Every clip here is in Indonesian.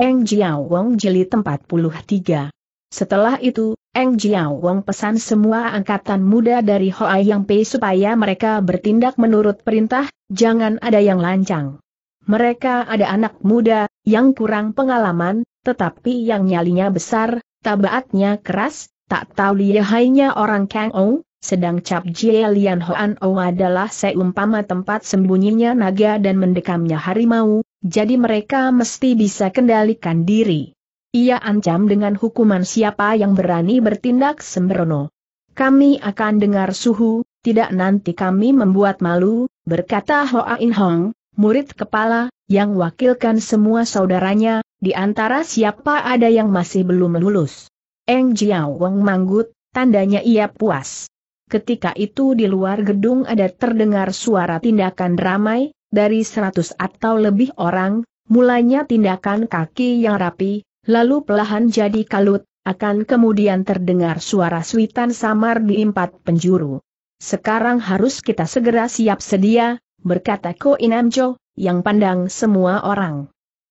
Eng Jiao Wong Jeli tempat puluh tiga. Setelah itu, Eng Jiao Wong pesan semua angkatan muda dari Hoa Yang Pei supaya mereka bertindak menurut perintah, jangan ada yang lancang. Mereka ada anak muda, yang kurang pengalaman, tetapi yang nyalinya besar, tabaatnya keras, tak tahu lihainya orang Kang Ou, sedang Cap Jie Lian Hoan Ou adalah seumpama tempat sembunyinya naga dan mendekamnya harimau, jadi mereka mesti bisa kendalikan diri. Ia ancam dengan hukuman siapa yang berani bertindak sembrono. Kami akan dengar suhu, tidak nanti kami membuat malu, berkata Hoa In Hong, murid kepala, yang wakilkan semua saudaranya, di antara siapa ada yang masih belum lulus. Eng Jiao Wang manggut, tandanya ia puas. Ketika itu di luar gedung ada terdengar suara tindakan ramai, dari seratus atau lebih orang, mulanya tindakan kaki yang rapi, lalu pelahan jadi kalut, akan kemudian terdengar suara suitan samar di empat penjuru. Sekarang harus kita segera siap sedia, berkata Ko Inamjo, yang pandang semua orang.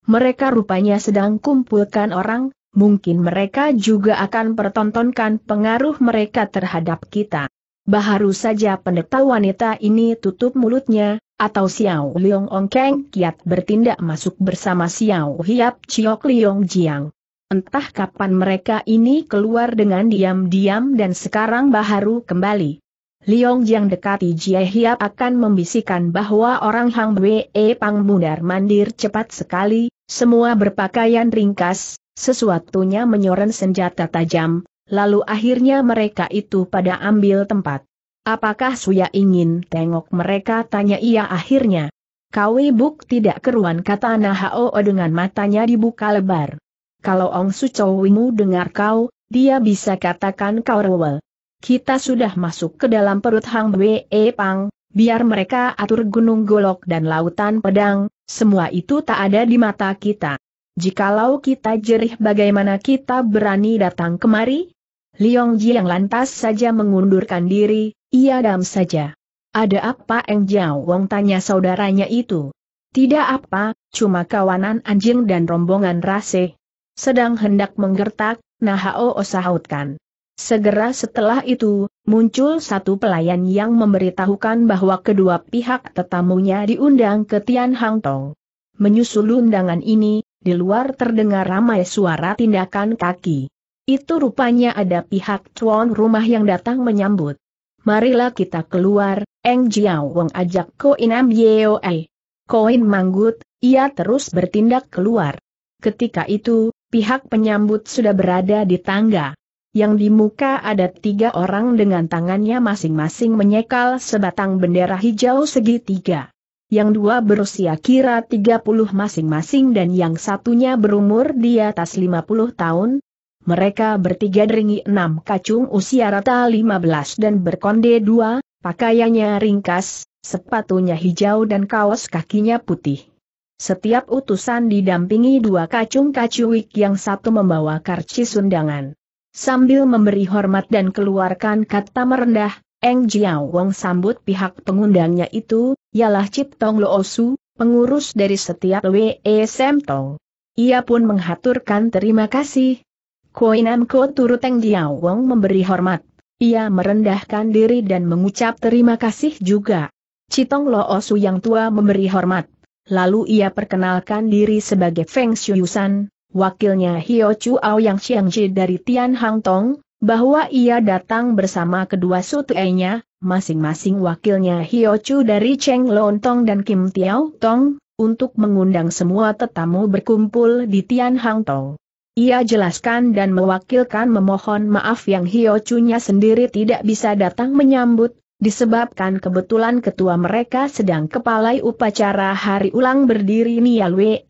Mereka rupanya sedang kumpulkan orang, mungkin mereka juga akan pertontonkan pengaruh mereka terhadap kita. Baharu saja pendeta wanita ini tutup mulutnya, atau Xiao Liong Ong Keng kiat bertindak masuk bersama Xiao Hiap Chiok Liong Jiang. Entah kapan mereka ini keluar dengan diam-diam dan sekarang baharu kembali. Liong Jiang dekati Jie Hiap akan membisikkan bahwa orang Hang Wei e Pang mundar mandir cepat sekali, semua berpakaian ringkas, sesuatunya menyoren senjata tajam, lalu akhirnya mereka itu pada ambil tempat. Apakah Suya ingin tengok mereka? Tanya ia akhirnya. Kau ibuk tidak keruan kata Nahao dengan matanya dibuka lebar. Kalau Ong Su Chowimu dengar kau, dia bisa katakan kau rewel. Kita sudah masuk ke dalam perut Hang Bwe e Pang, biar mereka atur gunung golok dan lautan pedang, semua itu tak ada di mata kita. Jikalau kita jerih bagaimana kita berani datang kemari? Liong yang lantas saja mengundurkan diri, ia dam saja. Ada apa Eng Jiao Wong tanya saudaranya itu? Tidak apa, cuma kawanan anjing dan rombongan rase. Sedang hendak menggertak, Nahao sahutkan. Segera setelah itu, muncul satu pelayan yang memberitahukan bahwa kedua pihak tetamunya diundang ke Tian Hang Tong. Menyusul undangan ini, di luar terdengar ramai suara tindakan kaki. Itu rupanya ada pihak tuan rumah yang datang menyambut marilah kita keluar, Eng Jiao Wong ajak Koin Am Yeoe. Koin manggut, ia terus bertindak keluar. Ketika itu, pihak penyambut sudah berada di tangga. Yang di muka ada tiga orang dengan tangannya masing-masing menyekal sebatang bendera hijau segitiga. Yang dua berusia kira 30 masing-masing dan yang satunya berumur di atas 50 tahun, mereka bertiga deringi enam kacung usia rata 15 dan berkonde dua, pakaiannya ringkas, sepatunya hijau dan kaos kakinya putih. Setiap utusan didampingi dua kacung kacuik yang satu membawa karcis undangan. Sambil memberi hormat dan keluarkan kata merendah, Eng Jiao Wong sambut pihak pengundangnya itu, ialah Cip Tong Loosu, pengurus dari setiap WESM Tong. Ia pun menghaturkan terima kasih, Koi Namko Turuteng Diao Wong memberi hormat. Ia merendahkan diri dan mengucap terima kasih juga. Citong Lo Osu oh yang tua memberi hormat. Lalu ia perkenalkan diri sebagai Feng Shuyusan, wakilnya Hio Chu Ao Yang Xiangji dari Tian Hang Tong, bahwa ia datang bersama kedua nya masing-masing wakilnya Hio Chu dari Cheng Lon Tong dan Kim Tiao Tong, untuk mengundang semua tetamu berkumpul di Tian Hang Tong. Ia jelaskan dan mewakilkan memohon maaf yang Hio Chunya sendiri tidak bisa datang menyambut, disebabkan kebetulan ketua mereka sedang kepalai upacara hari ulang berdiri Nial Wee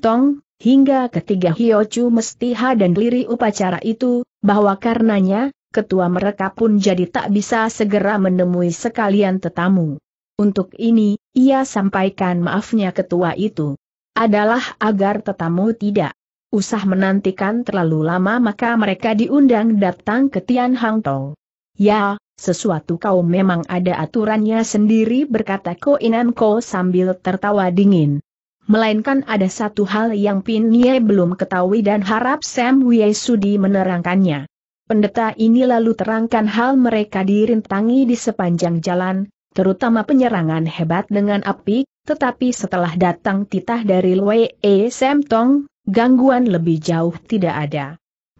Tong, hingga ketiga Hio Chu mesti dan liri upacara itu, bahwa karenanya, ketua mereka pun jadi tak bisa segera menemui sekalian tetamu. Untuk ini, ia sampaikan maafnya ketua itu. Adalah agar tetamu tidak Usah menantikan terlalu lama maka mereka diundang datang ke Tian Hang Tong. Ya, sesuatu kau memang ada aturannya sendiri berkata Ko Inan Ko sambil tertawa dingin. Melainkan ada satu hal yang Pin Nie belum ketahui dan harap Sam Wei Sudi menerangkannya. Pendeta ini lalu terangkan hal mereka dirintangi di sepanjang jalan, terutama penyerangan hebat dengan api, tetapi setelah datang titah dari Lwe E Sam Tong, gangguan lebih jauh tidak ada.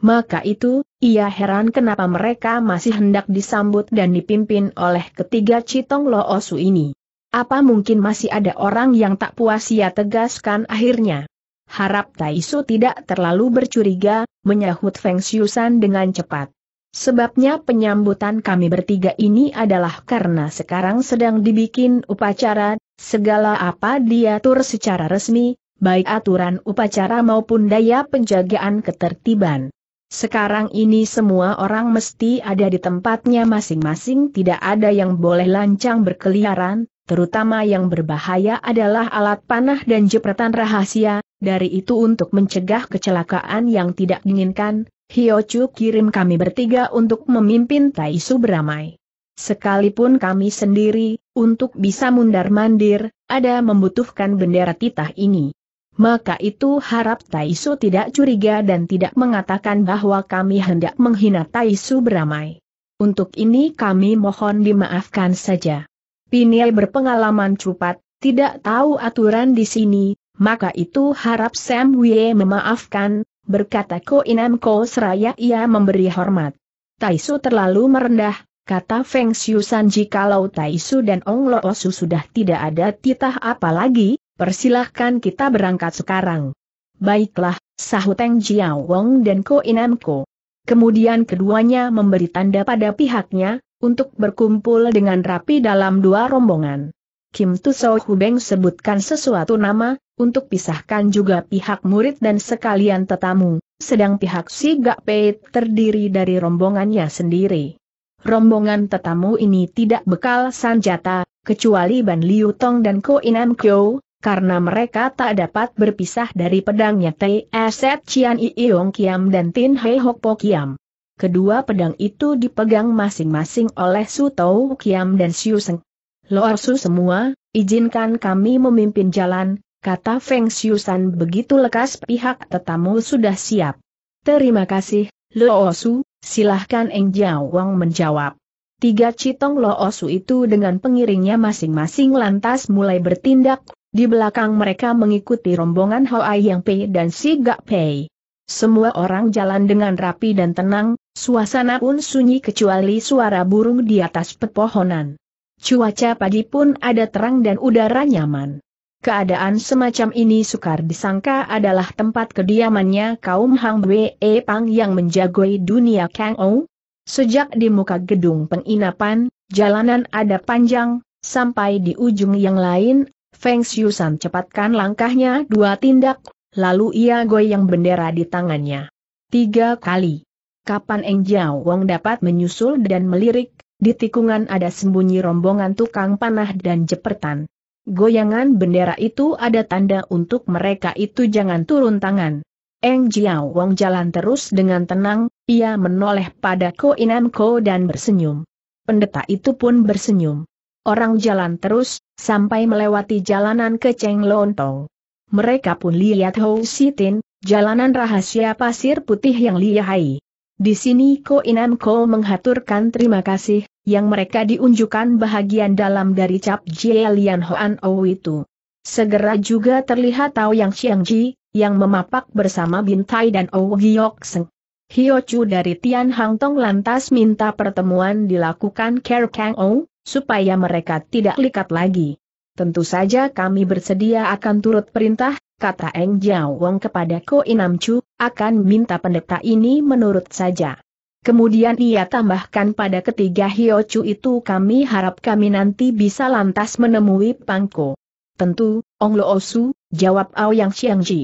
Maka itu, ia heran kenapa mereka masih hendak disambut dan dipimpin oleh ketiga Citong Loosu ini. Apa mungkin masih ada orang yang tak puas ia tegaskan akhirnya. Harap Taisu tidak terlalu bercuriga, menyahut Feng Xiusan dengan cepat. Sebabnya penyambutan kami bertiga ini adalah karena sekarang sedang dibikin upacara, segala apa diatur secara resmi, baik aturan upacara maupun daya penjagaan ketertiban. Sekarang ini semua orang mesti ada di tempatnya masing-masing tidak ada yang boleh lancang berkeliaran, terutama yang berbahaya adalah alat panah dan jepretan rahasia, dari itu untuk mencegah kecelakaan yang tidak diinginkan, Chu kirim kami bertiga untuk memimpin Taisu beramai. Sekalipun kami sendiri, untuk bisa mundar-mandir, ada membutuhkan bendera titah ini maka itu harap Taisu tidak curiga dan tidak mengatakan bahwa kami hendak menghina Taisu beramai. Untuk ini kami mohon dimaafkan saja. Pinil berpengalaman cupat, tidak tahu aturan di sini, maka itu harap Sam Wie memaafkan, berkata Ko Inam Ko seraya ia memberi hormat. Taisu terlalu merendah, kata Feng Sanji kalau Taisu dan Ong Loosu sudah tidak ada titah apa lagi, Persilahkan kita berangkat sekarang. Baiklah, sahut Teng Jiao Wong dan Ko Inam Ko. Kemudian keduanya memberi tanda pada pihaknya, untuk berkumpul dengan rapi dalam dua rombongan. Kim Tuso Hubeng sebutkan sesuatu nama, untuk pisahkan juga pihak murid dan sekalian tetamu, sedang pihak si Gak Peit terdiri dari rombongannya sendiri. Rombongan tetamu ini tidak bekal sanjata, kecuali Ban Liu Tong dan Ko Inam Kyo, karena mereka tak dapat berpisah dari pedangnya Tai T.S.E. Chian Iyong Kiam dan Tin Hei Hok Po Kiam. Kedua pedang itu dipegang masing-masing oleh Su Tau Kiam dan Siu Seng. Loar Su semua, izinkan kami memimpin jalan, kata Feng Siu San begitu lekas pihak tetamu sudah siap. Terima kasih, Loosu, silahkan Eng Wang menjawab. Tiga Citong Loosu itu dengan pengiringnya masing-masing lantas mulai bertindak di belakang mereka mengikuti rombongan Hoai Yang Pei dan Si Ga Pei. Semua orang jalan dengan rapi dan tenang, suasana pun sunyi kecuali suara burung di atas pepohonan. Cuaca pagi pun ada terang dan udara nyaman. Keadaan semacam ini sukar disangka adalah tempat kediamannya kaum Hang Wei e Pang yang menjagoi dunia Kang Ou. Sejak di muka gedung penginapan, jalanan ada panjang, sampai di ujung yang lain Feng Xiusan cepatkan langkahnya dua tindak, lalu ia goyang bendera di tangannya. Tiga kali. Kapan Eng Jiao Wong dapat menyusul dan melirik, di tikungan ada sembunyi rombongan tukang panah dan jepretan. Goyangan bendera itu ada tanda untuk mereka itu jangan turun tangan. Eng Jiao Wong jalan terus dengan tenang, ia menoleh pada Ko Inam Ko dan bersenyum. Pendeta itu pun bersenyum orang jalan terus, sampai melewati jalanan ke Cheng Lontong. Mereka pun lihat Hou Sitin, jalanan rahasia pasir putih yang lihai. Di sini Ko Inam Ko menghaturkan terima kasih, yang mereka diunjukkan bahagian dalam dari cap Jie Lian Hoan O itu. Segera juga terlihat Tao Yang Ji, yang memapak bersama Bintai dan Ou Giok Seng. Hiochu dari Tian Hang Tong lantas minta pertemuan dilakukan Ker Kang Ong, supaya mereka tidak likat lagi. Tentu saja kami bersedia akan turut perintah, kata Eng Jiao Wang kepada Ko Inam Chu, akan minta pendeta ini menurut saja. Kemudian ia tambahkan pada ketiga Hio Chu itu kami harap kami nanti bisa lantas menemui Pangko. Tentu, Ong Lo Osu, jawab Ao Yang Ji.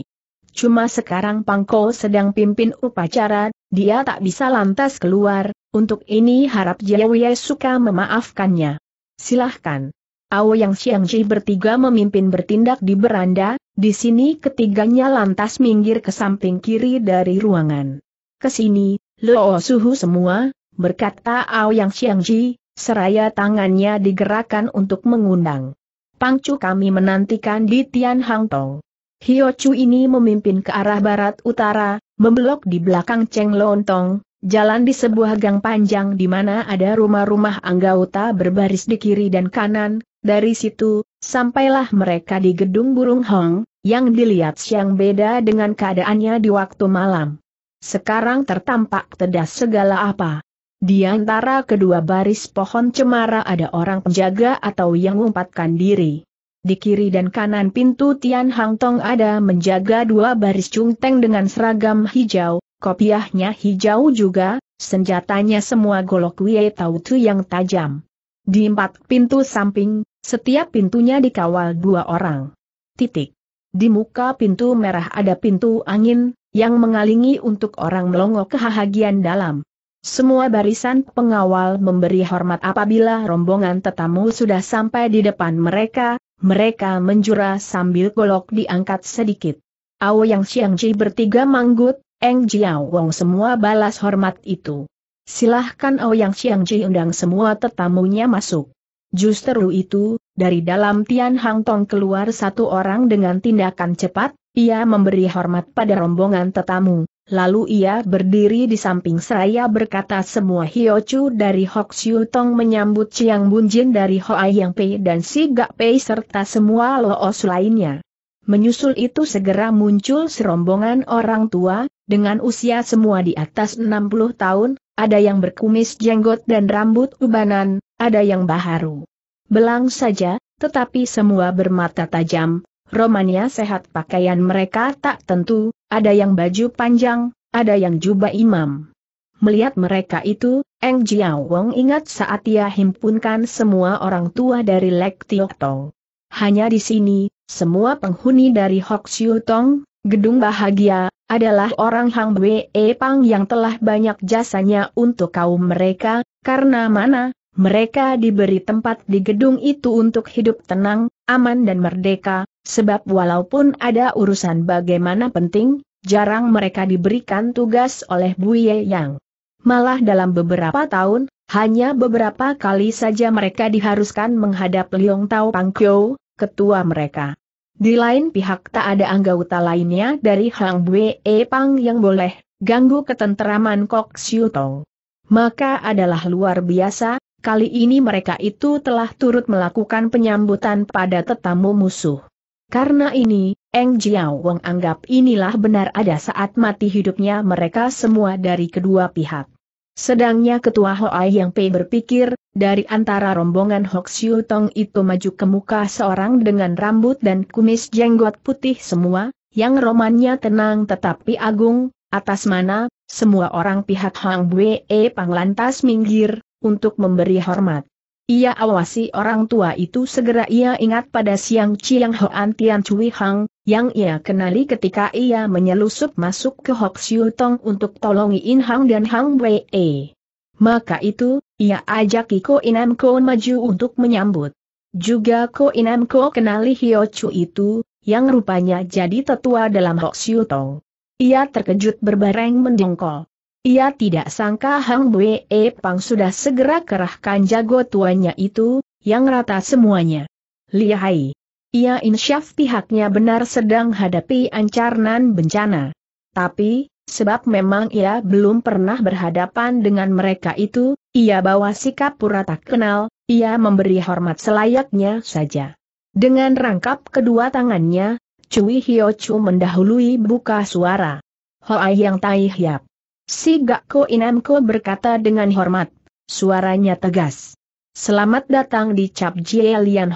Cuma sekarang Pangko sedang pimpin upacara, dia tak bisa lantas keluar, untuk ini harap Jiawie suka memaafkannya. Silahkan. Ao Yang Xiangji bertiga memimpin bertindak di beranda, di sini ketiganya lantas minggir ke samping kiri dari ruangan. Kesini, Luo Suhu semua, berkata Ao Yang Xiangji, seraya tangannya digerakkan untuk mengundang. Pangcu kami menantikan di Tian Hang Tong. Hio Chu ini memimpin ke arah barat utara, membelok di belakang Cheng Lontong, jalan di sebuah gang panjang di mana ada rumah-rumah anggota berbaris di kiri dan kanan, dari situ, sampailah mereka di gedung burung Hong, yang dilihat siang beda dengan keadaannya di waktu malam. Sekarang tertampak tedas segala apa. Di antara kedua baris pohon cemara ada orang penjaga atau yang umpatkan diri. Di kiri dan kanan pintu Tian Hang Tong ada menjaga dua baris cungteng dengan seragam hijau, kopiahnya hijau juga, senjatanya semua golok Wie Tau Tu yang tajam. Di empat pintu samping, setiap pintunya dikawal dua orang. Titik. Di muka pintu merah ada pintu angin, yang mengalingi untuk orang melongo kehagian dalam. Semua barisan pengawal memberi hormat apabila rombongan tetamu sudah sampai di depan mereka, mereka menjura sambil golok diangkat sedikit. Ao Yang Xiangji bertiga manggut, Eng Jiao Wong semua balas hormat itu. Silahkan Ao Yang Xiangji undang semua tetamunya masuk. Justru itu, dari dalam Tian Hang Tong keluar satu orang dengan tindakan cepat, ia memberi hormat pada rombongan tetamu. Lalu ia berdiri di samping seraya berkata semua Chu dari Hok Siu Tong menyambut Chiang Bunjin dari Hoa Yang Pei dan Si Gak Pei serta semua Loos lainnya. Menyusul itu segera muncul serombongan orang tua, dengan usia semua di atas 60 tahun, ada yang berkumis jenggot dan rambut ubanan, ada yang baharu. Belang saja, tetapi semua bermata tajam, Romanya sehat pakaian mereka tak tentu, ada yang baju panjang, ada yang jubah imam. Melihat mereka itu, Eng Jiao Wong ingat saat ia himpunkan semua orang tua dari Lek Tiok Tong. Hanya di sini, semua penghuni dari Hok Siu Tong, Gedung Bahagia, adalah orang Hang Wei Pang yang telah banyak jasanya untuk kaum mereka, karena mana, mereka diberi tempat di gedung itu untuk hidup tenang, aman dan merdeka, Sebab walaupun ada urusan bagaimana penting, jarang mereka diberikan tugas oleh Buye Yang. Malah dalam beberapa tahun, hanya beberapa kali saja mereka diharuskan menghadap Liong Tao Pangkyo, ketua mereka. Di lain pihak tak ada anggota lainnya dari Hang Bue Pang yang boleh ganggu ketenteraman Kok Siu Tong. Maka adalah luar biasa, kali ini mereka itu telah turut melakukan penyambutan pada tetamu musuh. Karena ini, Eng Jiao Wang anggap inilah benar ada saat mati hidupnya mereka semua dari kedua pihak. Sedangnya ketua Hoai yang Pei berpikir, dari antara rombongan Hok Siu Tong itu maju ke muka seorang dengan rambut dan kumis jenggot putih semua, yang romannya tenang tetapi agung, atas mana, semua orang pihak Hang Bue Pang lantas minggir, untuk memberi hormat. Ia awasi orang tua itu segera ia ingat pada siang Chiang Hoan Tian Cui Hang, yang ia kenali ketika ia menyelusup masuk ke Hok Siu Tong untuk tolongi In Hang dan Hang Wei. E. Maka itu, ia ajak Iko Inam Ko maju untuk menyambut. Juga Ko Inam Ko kenali Hio Chu itu, yang rupanya jadi tetua dalam Hok Siu Tong. Ia terkejut berbareng mendongkol. Ia tidak sangka Hang Wei Pang sudah segera kerahkan jago tuannya itu, yang rata semuanya. Lihai. Ia insyaf pihaknya benar sedang hadapi ancaman bencana. Tapi, sebab memang ia belum pernah berhadapan dengan mereka itu, ia bawa sikap pura tak kenal, ia memberi hormat selayaknya saja. Dengan rangkap kedua tangannya, Cui Hio mendahului buka suara. Hoai yang tai hiap. Si Gakko Inamko berkata dengan hormat. Suaranya tegas. Selamat datang di Cap Jie Lian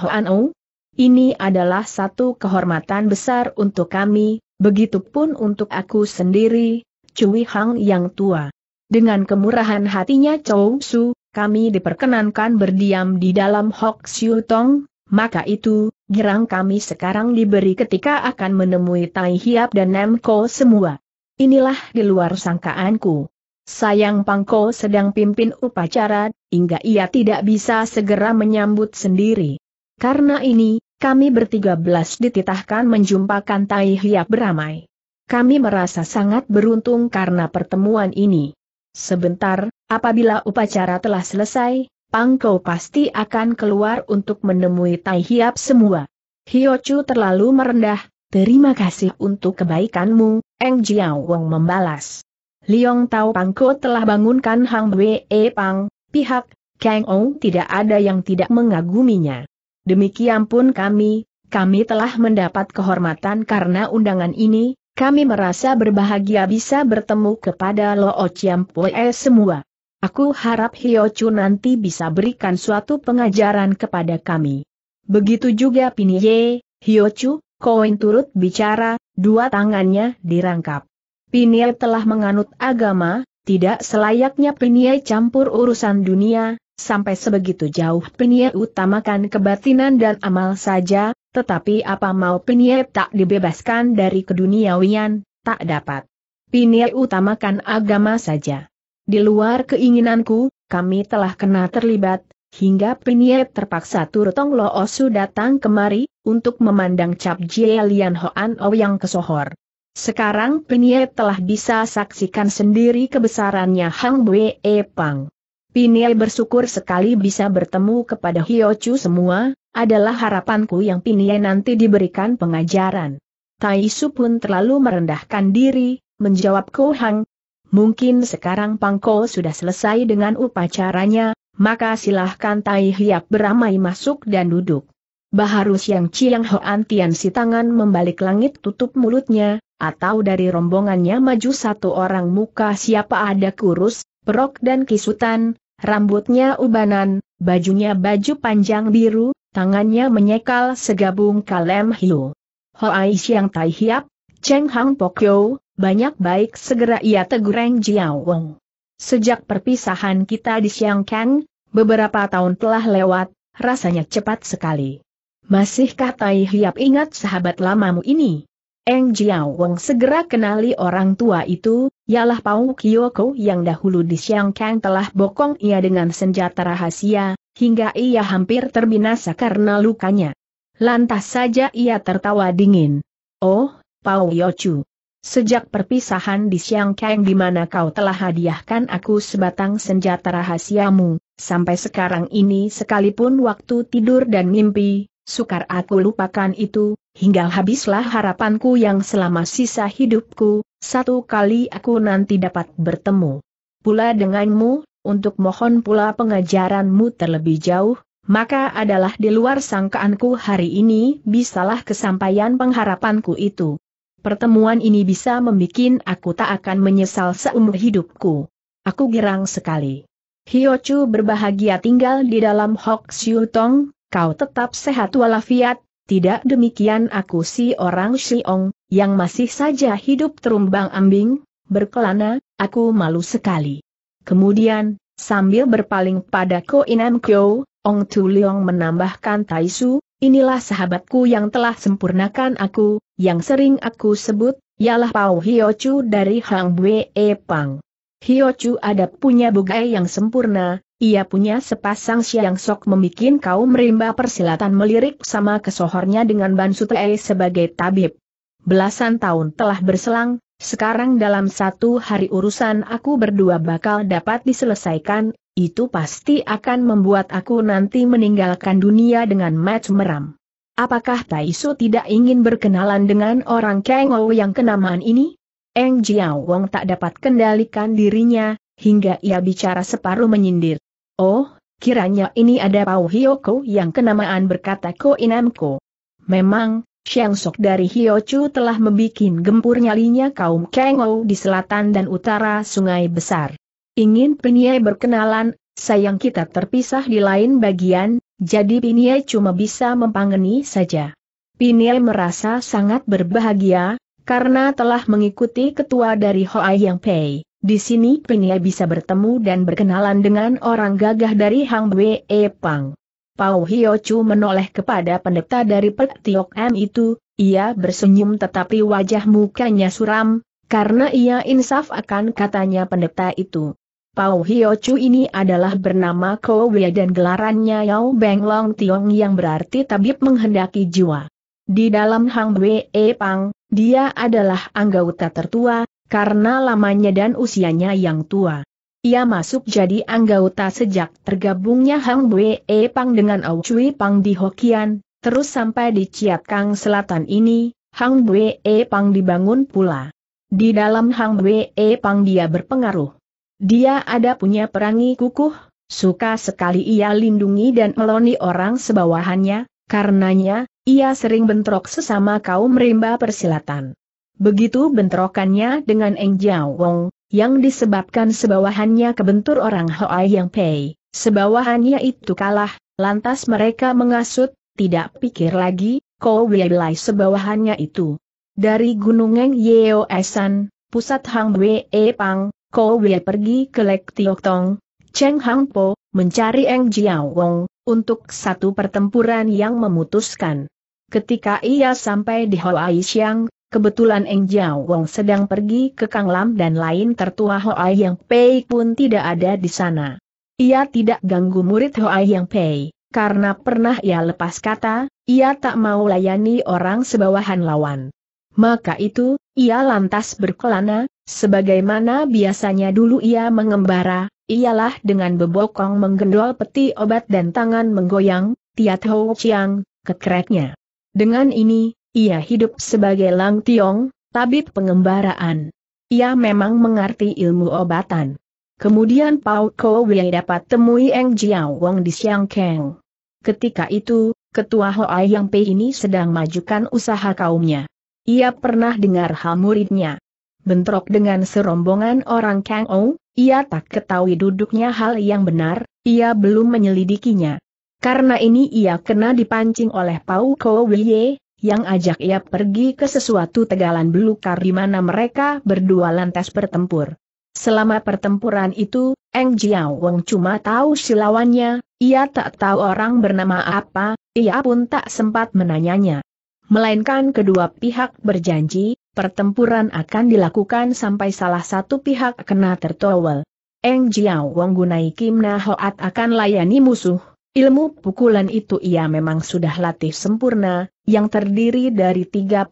Ini adalah satu kehormatan besar untuk kami, begitupun untuk aku sendiri, Cui Hang yang tua. Dengan kemurahan hatinya Chow Su, kami diperkenankan berdiam di dalam Hok Siu Tong, maka itu, girang kami sekarang diberi ketika akan menemui Tai Hiap dan Nam Ko semua. Inilah di luar sangkaanku. Sayang Pangko sedang pimpin upacara, hingga ia tidak bisa segera menyambut sendiri. Karena ini, kami bertiga belas dititahkan menjumpakan Tai Hiap beramai. Kami merasa sangat beruntung karena pertemuan ini. Sebentar, apabila upacara telah selesai, Pangko pasti akan keluar untuk menemui Tai Hiap semua. Hiochu terlalu merendah, Terima kasih untuk kebaikanmu, Eng Jiao Wong membalas. Liong Tao Pangko telah bangunkan Hang Wei e Pang, pihak Kang Ou tidak ada yang tidak mengaguminya. Demikian pun kami, kami telah mendapat kehormatan karena undangan ini, kami merasa berbahagia bisa bertemu kepada Lo Chiam Pue semua. Aku harap Hio Chu nanti bisa berikan suatu pengajaran kepada kami. Begitu juga Pinye, Hio Chu, Koin turut bicara, dua tangannya dirangkap. Pinie telah menganut agama, tidak selayaknya Pinie campur urusan dunia, sampai sebegitu jauh Pinie utamakan kebatinan dan amal saja, tetapi apa mau Pinie tak dibebaskan dari keduniawian, tak dapat. Pinie utamakan agama saja. Di luar keinginanku, kami telah kena terlibat, hingga Pinye terpaksa turut Lo Osu oh datang kemari, untuk memandang Cap Jie Lian Hoan O oh yang kesohor. Sekarang Pinye telah bisa saksikan sendiri kebesarannya Hang Bue e Pang. Pinye bersyukur sekali bisa bertemu kepada Hiochu semua, adalah harapanku yang Pinye nanti diberikan pengajaran. Tai su pun terlalu merendahkan diri, menjawab Ko Hang. Mungkin sekarang Pangko sudah selesai dengan upacaranya, maka silahkan Tai Hiap beramai masuk dan duduk. Baharus yang Ciang Hoan Tian si tangan membalik langit tutup mulutnya, atau dari rombongannya maju satu orang muka siapa ada kurus, perok dan kisutan, rambutnya ubanan, bajunya baju panjang biru, tangannya menyekal segabung kalem hiu. Hoai Siang Tai Hiap, Cheng Hang Pokyo, banyak baik segera ia tegureng Jiao Wong. Sejak perpisahan kita di Siang Kang, Beberapa tahun telah lewat, rasanya cepat sekali. Masihkah Tai Hiap ingat sahabat lamamu ini? Eng Jiao Wong segera kenali orang tua itu, ialah Pau Kiyoko yang dahulu di Siang Kang telah bokong ia dengan senjata rahasia, hingga ia hampir terbinasa karena lukanya. Lantas saja ia tertawa dingin. Oh, Pau Yochu. Sejak perpisahan di Siang Kang di mana kau telah hadiahkan aku sebatang senjata rahasiamu, Sampai sekarang ini sekalipun waktu tidur dan mimpi, sukar aku lupakan itu, hingga habislah harapanku yang selama sisa hidupku, satu kali aku nanti dapat bertemu. Pula denganmu, untuk mohon pula pengajaranmu terlebih jauh, maka adalah di luar sangkaanku hari ini bisalah kesampaian pengharapanku itu. Pertemuan ini bisa membuat aku tak akan menyesal seumur hidupku. Aku girang sekali. Hiochu berbahagia tinggal di dalam Hok Siu Tong, kau tetap sehat walafiat, tidak demikian aku si orang Siong, yang masih saja hidup terumbang ambing, berkelana, aku malu sekali. Kemudian, sambil berpaling pada Ko Inam Kyo, Ong Tu Leong menambahkan Su, inilah sahabatku yang telah sempurnakan aku, yang sering aku sebut, ialah Pau Hiochu dari Hang Bue Pang. Hio Chu ada punya bugai yang sempurna, ia punya sepasang siang sok membuat kau merimba persilatan melirik sama kesohornya dengan Bansu Tei sebagai tabib. Belasan tahun telah berselang, sekarang dalam satu hari urusan aku berdua bakal dapat diselesaikan, itu pasti akan membuat aku nanti meninggalkan dunia dengan match meram. Apakah Taisu tidak ingin berkenalan dengan orang Kengou yang kenamaan ini? Eng Jiao Wong tak dapat kendalikan dirinya, hingga ia bicara separuh menyindir. Oh, kiranya ini ada Pau Hyoko yang kenamaan berkata Ko Inamko. Memang, Xiang Sok dari Chu telah membuat gempur nyalinya kaum Kengou di selatan dan utara sungai besar. Ingin Pinye berkenalan, sayang kita terpisah di lain bagian, jadi Pinye cuma bisa mempangeni saja. Pinye merasa sangat berbahagia, karena telah mengikuti ketua dari Hoai Yang Pei. Di sini Pinia bisa bertemu dan berkenalan dengan orang gagah dari Hang Wee e Pang. Pau Hio Chu menoleh kepada pendeta dari Pek Tiok M itu, ia bersenyum tetapi wajah mukanya suram, karena ia insaf akan katanya pendeta itu. Pau Hio Chu ini adalah bernama Wei dan gelarannya Yao Beng Long Tiong yang berarti tabib menghendaki jiwa. Di dalam Hang Wee e Pang, dia adalah anggota tertua, karena lamanya dan usianya yang tua. Ia masuk jadi anggota sejak tergabungnya Hang Bwe Pang dengan Au Cui Pang di Hokian, terus sampai di Kang Selatan ini, Hang Bwe Pang dibangun pula. Di dalam Hang Bwe Pang dia berpengaruh. Dia ada punya perangi kukuh, suka sekali ia lindungi dan meloni orang sebawahannya, karenanya, ia sering bentrok sesama kaum rimba persilatan. Begitu bentrokannya dengan Eng Jiao Wong, yang disebabkan sebawahannya kebentur orang Hoai Yang Pei, sebawahannya itu kalah, lantas mereka mengasut, tidak pikir lagi, Ko Lai sebawahannya itu. Dari Gunung Eng Yeo Esan, pusat Hang Wei e Pang, Ko Wei pergi ke Lek Tiok Tong, Cheng Hang Po, mencari Eng Jiao Wong, untuk satu pertempuran yang memutuskan. Ketika ia sampai di Hoai Xiang, kebetulan Eng Jiao Wong sedang pergi ke Kang Lam dan lain tertua Hoai Yang Pei pun tidak ada di sana. Ia tidak ganggu murid Hoai Yang Pei, karena pernah ia lepas kata, ia tak mau layani orang sebawahan lawan. Maka itu, ia lantas berkelana, sebagaimana biasanya dulu ia mengembara, ialah dengan bebokong menggendol peti obat dan tangan menggoyang, Tiat Ho Chiang, kekreknya. Dengan ini, ia hidup sebagai Lang Tiong, tabib pengembaraan. Ia memang mengerti ilmu obatan. Kemudian Pau Ko Wei dapat temui Eng Jiao Wong di Siang Keng. Ketika itu, ketua Hoai Yang Pei ini sedang majukan usaha kaumnya. Ia pernah dengar hal muridnya bentrok dengan serombongan orang Kang Ong, ia tak ketahui duduknya hal yang benar, ia belum menyelidikinya. Karena ini ia kena dipancing oleh Pau Kowie, yang ajak ia pergi ke sesuatu tegalan belukar di mana mereka berdua lantas bertempur. Selama pertempuran itu, Eng Jiao Wong cuma tahu silawannya, ia tak tahu orang bernama apa, ia pun tak sempat menanyanya. Melainkan kedua pihak berjanji, Pertempuran akan dilakukan sampai salah satu pihak kena tertowel. Eng Jiao Wong gunai Kim Na Hoat akan layani musuh. Ilmu pukulan itu ia memang sudah latih sempurna, yang terdiri dari 36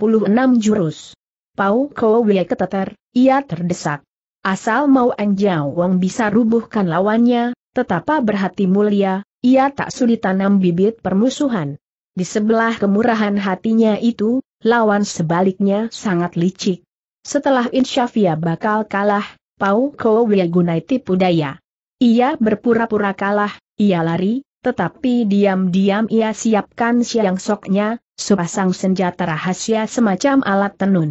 jurus. Pau Kowe keteter, ia terdesak. Asal mau Eng Jiao Wong bisa rubuhkan lawannya, tetapa berhati mulia, ia tak sulit tanam bibit permusuhan. Di sebelah kemurahan hatinya itu, lawan sebaliknya sangat licik. Setelah Insyafia bakal kalah, Pau Kowia gunai tipu daya. Ia berpura-pura kalah, ia lari, tetapi diam-diam ia siapkan siang soknya, sepasang senjata rahasia semacam alat tenun.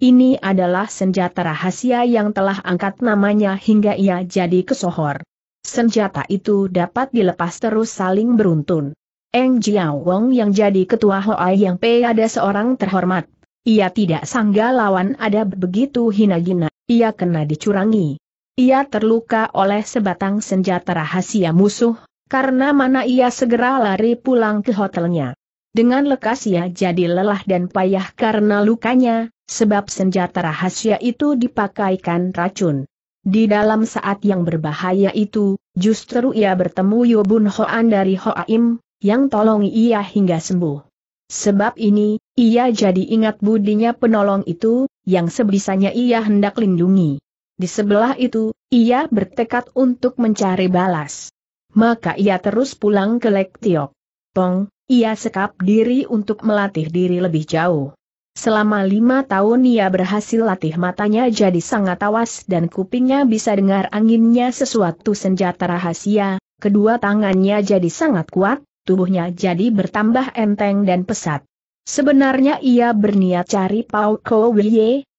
Ini adalah senjata rahasia yang telah angkat namanya hingga ia jadi kesohor. Senjata itu dapat dilepas terus saling beruntun. Eng Jiao Wong yang jadi ketua Hoai yang Pei ada seorang terhormat. Ia tidak sangga lawan ada begitu hina-gina, ia kena dicurangi. Ia terluka oleh sebatang senjata rahasia musuh, karena mana ia segera lari pulang ke hotelnya. Dengan lekas ia jadi lelah dan payah karena lukanya, sebab senjata rahasia itu dipakaikan racun. Di dalam saat yang berbahaya itu, justru ia bertemu Yobun Hoan dari Hoaim, yang tolong ia hingga sembuh. Sebab ini, ia jadi ingat budinya penolong itu, yang sebisanya ia hendak lindungi. Di sebelah itu, ia bertekad untuk mencari balas. Maka ia terus pulang ke Lektiok. Tong, ia sekap diri untuk melatih diri lebih jauh. Selama lima tahun ia berhasil latih matanya jadi sangat awas dan kupingnya bisa dengar anginnya sesuatu senjata rahasia, kedua tangannya jadi sangat kuat, tubuhnya jadi bertambah enteng dan pesat. Sebenarnya ia berniat cari Pau Ko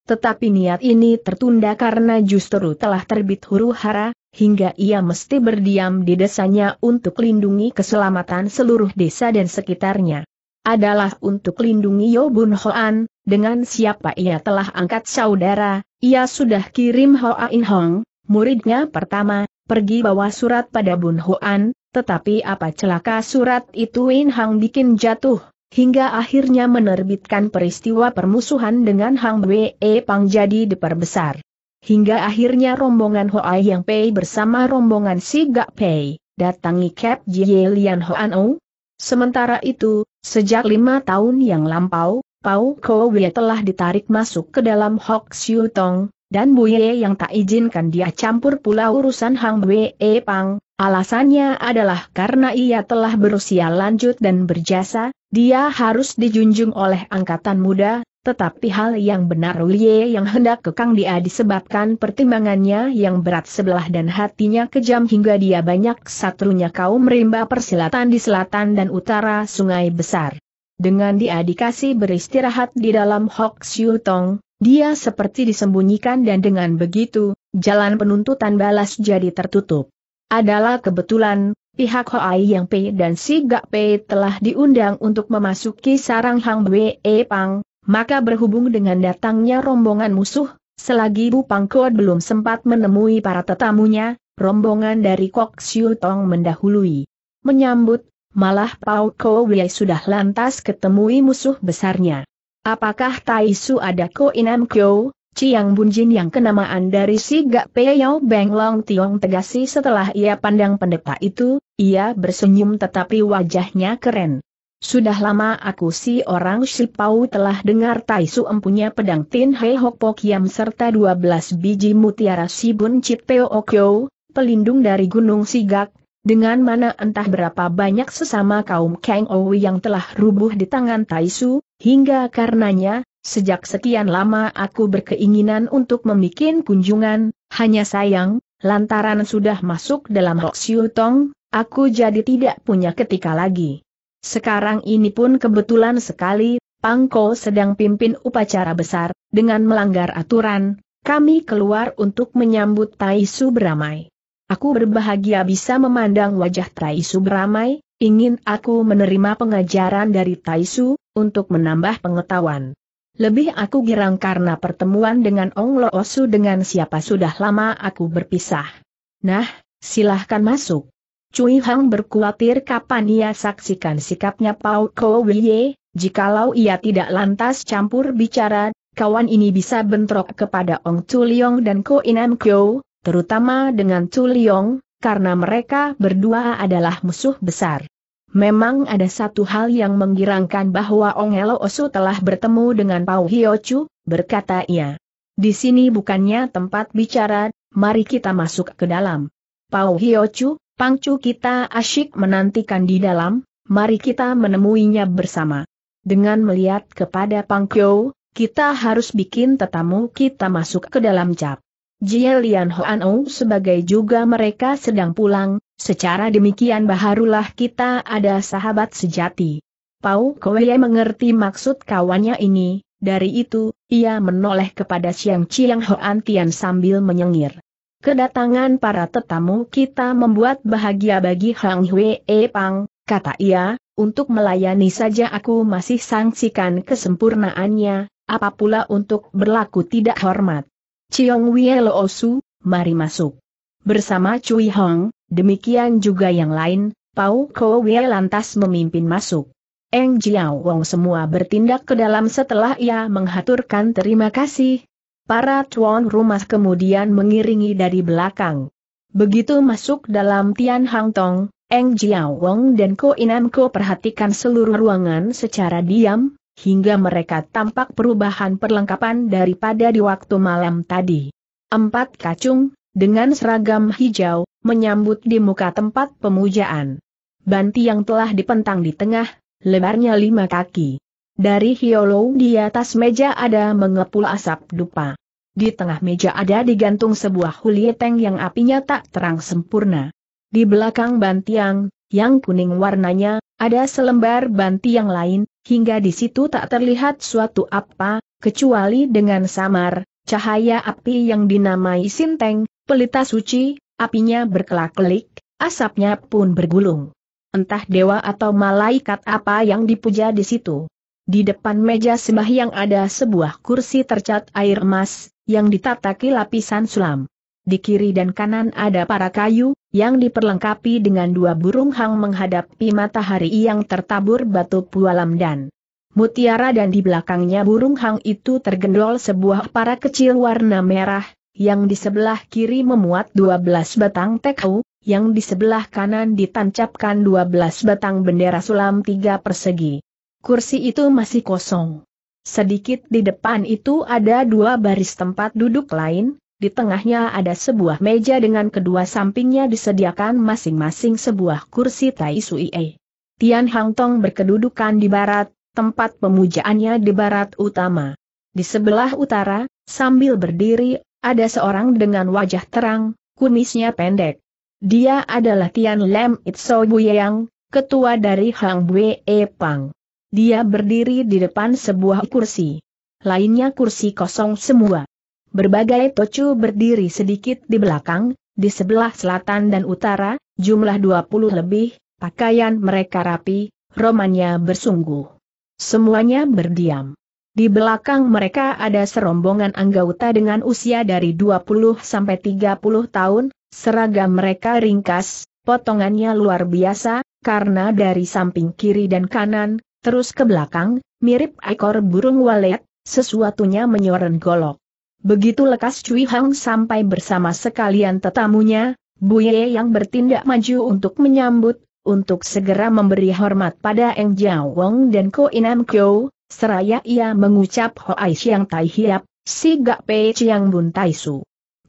tetapi niat ini tertunda karena justru telah terbit huru hara, hingga ia mesti berdiam di desanya untuk lindungi keselamatan seluruh desa dan sekitarnya. Adalah untuk lindungi Bun Hoan, dengan siapa ia telah angkat saudara, ia sudah kirim Hoa In Hong, muridnya pertama, pergi bawa surat pada Bun Hoan, tetapi apa celaka surat itu Win Hang bikin jatuh, hingga akhirnya menerbitkan peristiwa permusuhan dengan Hang Wei e Pang jadi diperbesar. Hingga akhirnya rombongan Hoai Yang Pei bersama rombongan Si Gak Pei, datangi Cap Jie Lian Hoan O. Sementara itu, sejak lima tahun yang lampau, Pau Kowe telah ditarik masuk ke dalam Hok Siu Tong, dan Bu Ye yang tak izinkan dia campur pula urusan Hang Wei e Pang, alasannya adalah karena ia telah berusia lanjut dan berjasa, dia harus dijunjung oleh angkatan muda, tetapi hal yang benar Ye yang hendak kekang dia disebabkan pertimbangannya yang berat sebelah dan hatinya kejam hingga dia banyak satrunya kaum rimba persilatan di selatan dan utara sungai besar. Dengan dia dikasih beristirahat di dalam Hok Siu Tong, dia seperti disembunyikan dan dengan begitu, jalan penuntutan balas jadi tertutup. Adalah kebetulan, pihak Hoai Yang Pei dan Si Gak Pei telah diundang untuk memasuki sarang Hang Wei e Pang, maka berhubung dengan datangnya rombongan musuh, selagi Bu Pangkod belum sempat menemui para tetamunya, rombongan dari Kok Siu Tong mendahului. Menyambut, malah Pao Ko Wei sudah lantas ketemui musuh besarnya. Apakah Tai Su ada Ko Inam Kyo, Chiang Jin yang kenamaan dari si Gak Peyo Beng Long Tiong tegasi setelah ia pandang pendeta itu, ia bersenyum tetapi wajahnya keren. Sudah lama aku si orang Shipau telah dengar Tai Su empunya pedang Tin Hei Hok Po Kiam serta 12 biji mutiara Si Bun Chit Peo Kyo, pelindung dari Gunung Sigak, dengan mana entah berapa banyak sesama kaum Kang Owi yang telah rubuh di tangan Tai Su. Hingga karenanya, sejak sekian lama aku berkeinginan untuk membuat kunjungan, hanya sayang, lantaran sudah masuk dalam Hok Tong, aku jadi tidak punya ketika lagi. Sekarang ini pun kebetulan sekali, Pangko sedang pimpin upacara besar, dengan melanggar aturan, kami keluar untuk menyambut Taisu beramai. Aku berbahagia bisa memandang wajah Taisu beramai, Ingin aku menerima pengajaran dari Taisu, untuk menambah pengetahuan. Lebih aku girang karena pertemuan dengan Ong Lo Osu oh dengan siapa sudah lama aku berpisah. Nah, silahkan masuk. Cui Hang berkuatir kapan ia saksikan sikapnya Pau Ko Wie, jikalau ia tidak lantas campur bicara, kawan ini bisa bentrok kepada Ong Tuliong dan Ko Inam Kyo, terutama dengan Tuliong, karena mereka berdua adalah musuh besar. Memang ada satu hal yang menggirangkan bahwa Ongelo Osu telah bertemu dengan Pau berkata ia. Di sini bukannya tempat bicara, mari kita masuk ke dalam. Pau Hyo Pangcu kita asyik menantikan di dalam, mari kita menemuinya bersama. Dengan melihat kepada Pangkyo, kita harus bikin tetamu kita masuk ke dalam cap. Jie Lian Hoan sebagai juga mereka sedang pulang, secara demikian baharulah kita ada sahabat sejati. Pau Kowei mengerti maksud kawannya ini, dari itu, ia menoleh kepada Siang Chiang Hoan Tian sambil menyengir. Kedatangan para tetamu kita membuat bahagia bagi Hang Hwe E Pang, kata ia, untuk melayani saja aku masih sangsikan kesempurnaannya, Apapula untuk berlaku tidak hormat. Chiong Wielo Osu, mari masuk. Bersama Cui Hong, demikian juga yang lain, Pau Ko lantas memimpin masuk. Eng Jiao Wong semua bertindak ke dalam setelah ia menghaturkan terima kasih. Para tuan rumah kemudian mengiringi dari belakang. Begitu masuk dalam Tian Hang Tong, Eng Jiao Wong dan Ko Inan Ko perhatikan seluruh ruangan secara diam, hingga mereka tampak perubahan perlengkapan daripada di waktu malam tadi. Empat kacung, dengan seragam hijau, menyambut di muka tempat pemujaan. Banti yang telah dipentang di tengah, lebarnya lima kaki. Dari hiolo di atas meja ada mengepul asap dupa. Di tengah meja ada digantung sebuah hulieteng yang apinya tak terang sempurna. Di belakang bantiang, yang kuning warnanya, ada selembar bantiang lain, hingga di situ tak terlihat suatu apa, kecuali dengan samar, cahaya api yang dinamai sinteng, pelita suci, apinya berkelak-kelik, asapnya pun bergulung. Entah dewa atau malaikat apa yang dipuja di situ. Di depan meja sembah yang ada sebuah kursi tercat air emas, yang ditataki lapisan sulam. Di kiri dan kanan ada para kayu, yang diperlengkapi dengan dua burung hang menghadapi matahari yang tertabur batu pualam dan mutiara dan di belakangnya burung hang itu tergendol sebuah para kecil warna merah, yang di sebelah kiri memuat 12 batang tekau, yang di sebelah kanan ditancapkan 12 batang bendera sulam tiga persegi. Kursi itu masih kosong. Sedikit di depan itu ada dua baris tempat duduk lain, di tengahnya ada sebuah meja dengan kedua sampingnya disediakan masing-masing sebuah kursi Tai Suie. Tian Hang Tong berkedudukan di barat, tempat pemujaannya di barat utama. Di sebelah utara, sambil berdiri, ada seorang dengan wajah terang, kumisnya pendek. Dia adalah Tian Lem Itso yang, ketua dari Hang Bue e Pang. Dia berdiri di depan sebuah kursi. Lainnya kursi kosong semua. Berbagai tocu berdiri sedikit di belakang, di sebelah selatan dan utara, jumlah 20 lebih, pakaian mereka rapi, romannya bersungguh. Semuanya berdiam. Di belakang mereka ada serombongan anggota dengan usia dari 20 sampai 30 tahun, seragam mereka ringkas, potongannya luar biasa, karena dari samping kiri dan kanan, terus ke belakang, mirip ekor burung walet, sesuatunya menyoren golok. Begitu lekas Cui Hang sampai bersama sekalian tetamunya, bu ye yang bertindak maju untuk menyambut, untuk segera memberi hormat pada Eng Jiao Wong dan Ko Inam Kyo, seraya ia mengucap ho Ai Siang Tai Hiap, Si Gak Pei Chiang Bun Tai Su.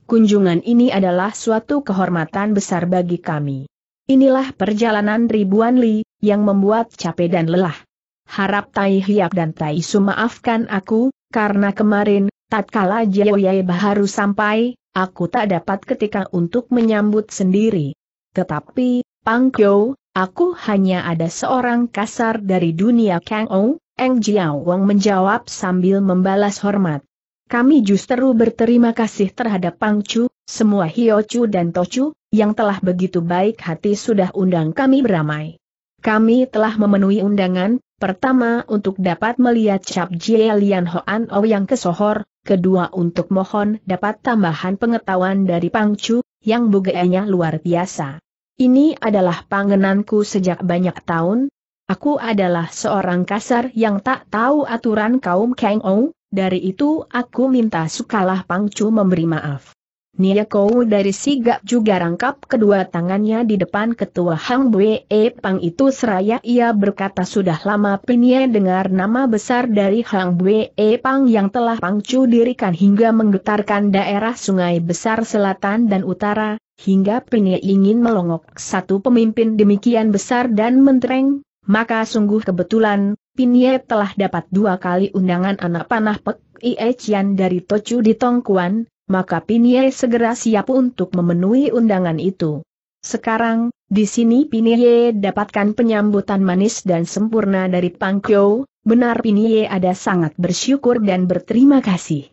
Kunjungan ini adalah suatu kehormatan besar bagi kami. Inilah perjalanan ribuan li, yang membuat capek dan lelah. Harap Tai Hiap dan Tai Su maafkan aku, karena kemarin, Tatkala Jiao Yai Baharu sampai, aku tak dapat ketika untuk menyambut sendiri. Tetapi, Pang Kyo, aku hanya ada seorang kasar dari dunia Kang Ou, Eng Jiao Wang menjawab sambil membalas hormat. Kami justru berterima kasih terhadap Pang Chu, semua Hio Chu dan Tochu, yang telah begitu baik hati sudah undang kami beramai. Kami telah memenuhi undangan, pertama untuk dapat melihat Cap Jie Lian Hoan O oh yang kesohor, kedua untuk mohon dapat tambahan pengetahuan dari Pang Chu, yang bugeanya luar biasa. Ini adalah pangenanku sejak banyak tahun. Aku adalah seorang kasar yang tak tahu aturan kaum Kang Ou, dari itu aku minta sukalah Pang Chu memberi maaf. Nia Kou dari sigap juga rangkap kedua tangannya di depan ketua Hang Bue Pang itu seraya ia berkata sudah lama Pinye dengar nama besar dari Hang Bue Pang yang telah Pangcu dirikan hingga menggetarkan daerah sungai besar selatan dan utara, hingga Pinye ingin melongok satu pemimpin demikian besar dan mentereng, maka sungguh kebetulan, Pinye telah dapat dua kali undangan anak panah Pek Ie Chian dari Tochu di Tongkuan, maka Pinye segera siap untuk memenuhi undangan itu. Sekarang, di sini Pinye dapatkan penyambutan manis dan sempurna dari Pangkyo, benar Pinye ada sangat bersyukur dan berterima kasih.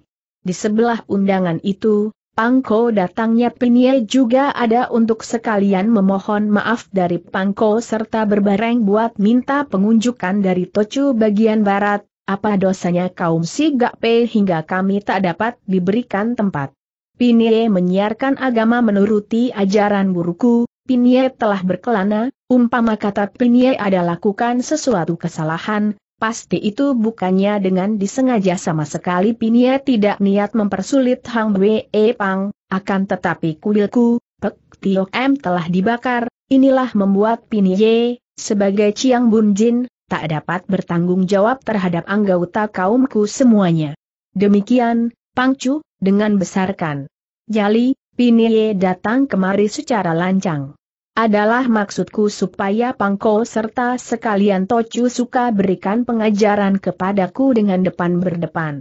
Di sebelah undangan itu, Pangko datangnya Pinye juga ada untuk sekalian memohon maaf dari Pangko serta berbareng buat minta pengunjukan dari Tocu bagian barat, apa dosanya kaum si Gakpe hingga kami tak dapat diberikan tempat? Pinie menyiarkan agama menuruti ajaran guruku, Pinie telah berkelana, umpama kata Pinie ada lakukan sesuatu kesalahan, pasti itu bukannya dengan disengaja sama sekali Pinie tidak niat mempersulit Hang Wee e Pang, akan tetapi kuilku, Pek Tiok M telah dibakar, inilah membuat Pinie, sebagai Chiang Bun Jin, tak dapat bertanggung jawab terhadap anggota kaumku semuanya. Demikian, Pangcu, dengan besarkan. Jali, Pinie datang kemari secara lancang. Adalah maksudku supaya Pangko serta sekalian Tocu suka berikan pengajaran kepadaku dengan depan berdepan.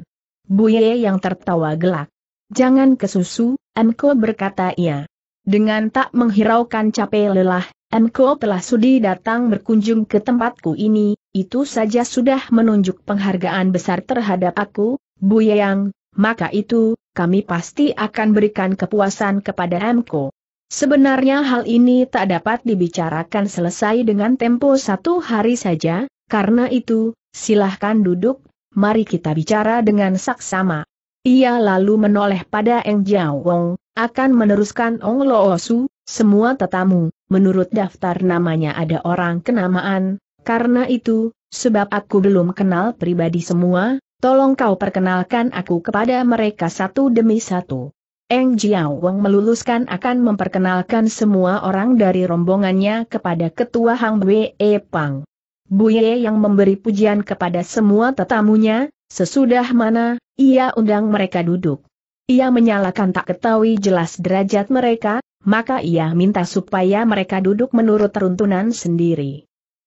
Buye yang tertawa gelak. Jangan kesusu, Anko berkata ia. Dengan tak menghiraukan capek lelah, Emko telah sudi datang berkunjung ke tempatku ini, itu saja sudah menunjuk penghargaan besar terhadap aku, Bu Yang, maka itu, kami pasti akan berikan kepuasan kepada Emko. Sebenarnya hal ini tak dapat dibicarakan selesai dengan tempo satu hari saja, karena itu, silahkan duduk, mari kita bicara dengan saksama. Ia lalu menoleh pada Eng Jiao Wong, akan meneruskan Ong Loosu, semua tetamu, menurut daftar namanya ada orang kenamaan, karena itu, sebab aku belum kenal pribadi semua, tolong kau perkenalkan aku kepada mereka satu demi satu. Eng Wang meluluskan akan memperkenalkan semua orang dari rombongannya kepada Ketua Hang Wei e Pang. Bu Ye yang memberi pujian kepada semua tetamunya, sesudah mana, ia undang mereka duduk. Ia menyalakan tak ketahui jelas derajat mereka, maka ia minta supaya mereka duduk menurut teruntunan sendiri.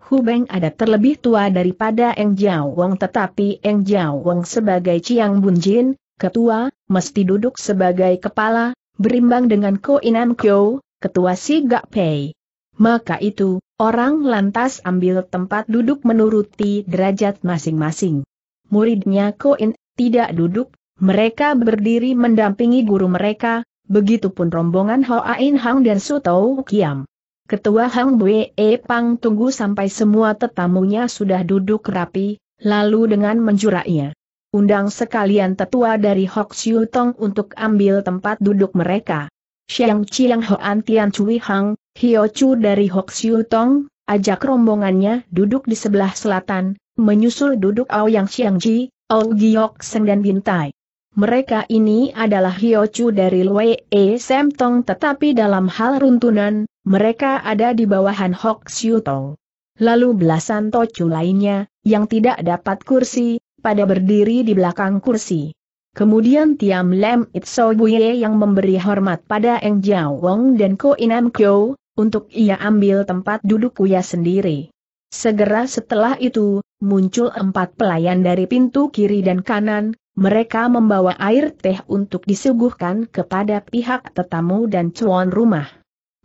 Hubeng ada terlebih tua daripada Eng Jiao Wong tetapi Eng Jiao Wong sebagai Chiang Jin, ketua, mesti duduk sebagai kepala, berimbang dengan Ko Inam Kyo, ketua si Gak Pei. Maka itu, orang lantas ambil tempat duduk menuruti derajat masing-masing. Muridnya Ko In tidak duduk, mereka berdiri mendampingi guru mereka, Begitupun rombongan Ho Ain Hang dan Sutou Kiam. Ketua Hang Bue e Pang tunggu sampai semua tetamunya sudah duduk rapi, lalu dengan menjuraknya. Undang sekalian tetua dari Hok Siu Tong untuk ambil tempat duduk mereka. Xiang Chiang Hoan Tian Cui Hang, Hio Chu dari Hok Siu Tong, ajak rombongannya duduk di sebelah selatan, menyusul duduk Ao Yang Xiang Ji, Ao Giok Seng dan Bintai. Mereka ini adalah Hiochu dari Wei E Semtong tetapi dalam hal runtunan, mereka ada di bawahan Hok Siutong. Tong. Lalu belasan tocu lainnya, yang tidak dapat kursi, pada berdiri di belakang kursi. Kemudian Tiam Lem Itso Buye yang memberi hormat pada Eng Jiao Wong dan Ko Inam Kyo, untuk ia ambil tempat duduk Kuya sendiri. Segera setelah itu, muncul empat pelayan dari pintu kiri dan kanan, mereka membawa air teh untuk disuguhkan kepada pihak tetamu dan cuan rumah.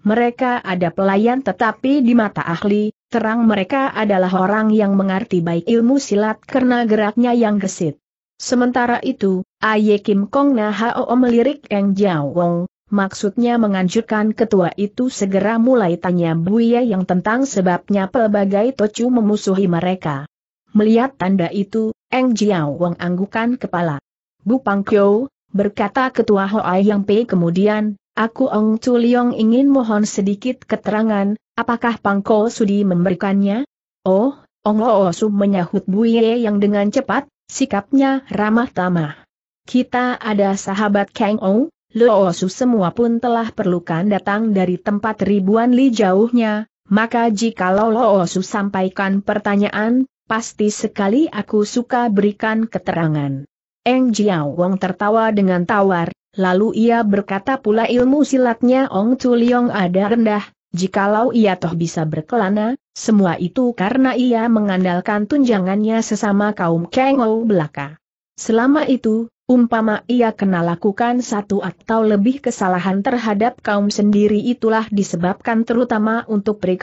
Mereka ada pelayan tetapi di mata ahli, terang mereka adalah orang yang mengerti baik ilmu silat karena geraknya yang gesit. Sementara itu, Aye Kim Kong Na Hao melirik Eng Jiao Wong, maksudnya menganjurkan ketua itu segera mulai tanya Buya yang tentang sebabnya pelbagai tocu memusuhi mereka. Melihat tanda itu, Eng Jiao Wang anggukan kepala. Bu Pang Kyo, berkata ketua Hoa Yang Pei kemudian, aku Ong Chu Leong ingin mohon sedikit keterangan, apakah Pang Ko Sudi memberikannya? Oh, Ong Ho Su menyahut Bu Ye yang dengan cepat, sikapnya ramah tamah. Kita ada sahabat Kang Ou, Lo Su semua pun telah perlukan datang dari tempat ribuan li jauhnya, maka jikalau Loosu sampaikan pertanyaan, pasti sekali aku suka berikan keterangan. Eng Jiao Wong tertawa dengan tawar, lalu ia berkata pula ilmu silatnya Ong Chuliong ada rendah, jikalau ia toh bisa berkelana, semua itu karena ia mengandalkan tunjangannya sesama kaum Kengou belaka. Selama itu, umpama ia kena lakukan satu atau lebih kesalahan terhadap kaum sendiri itulah disebabkan terutama untuk peri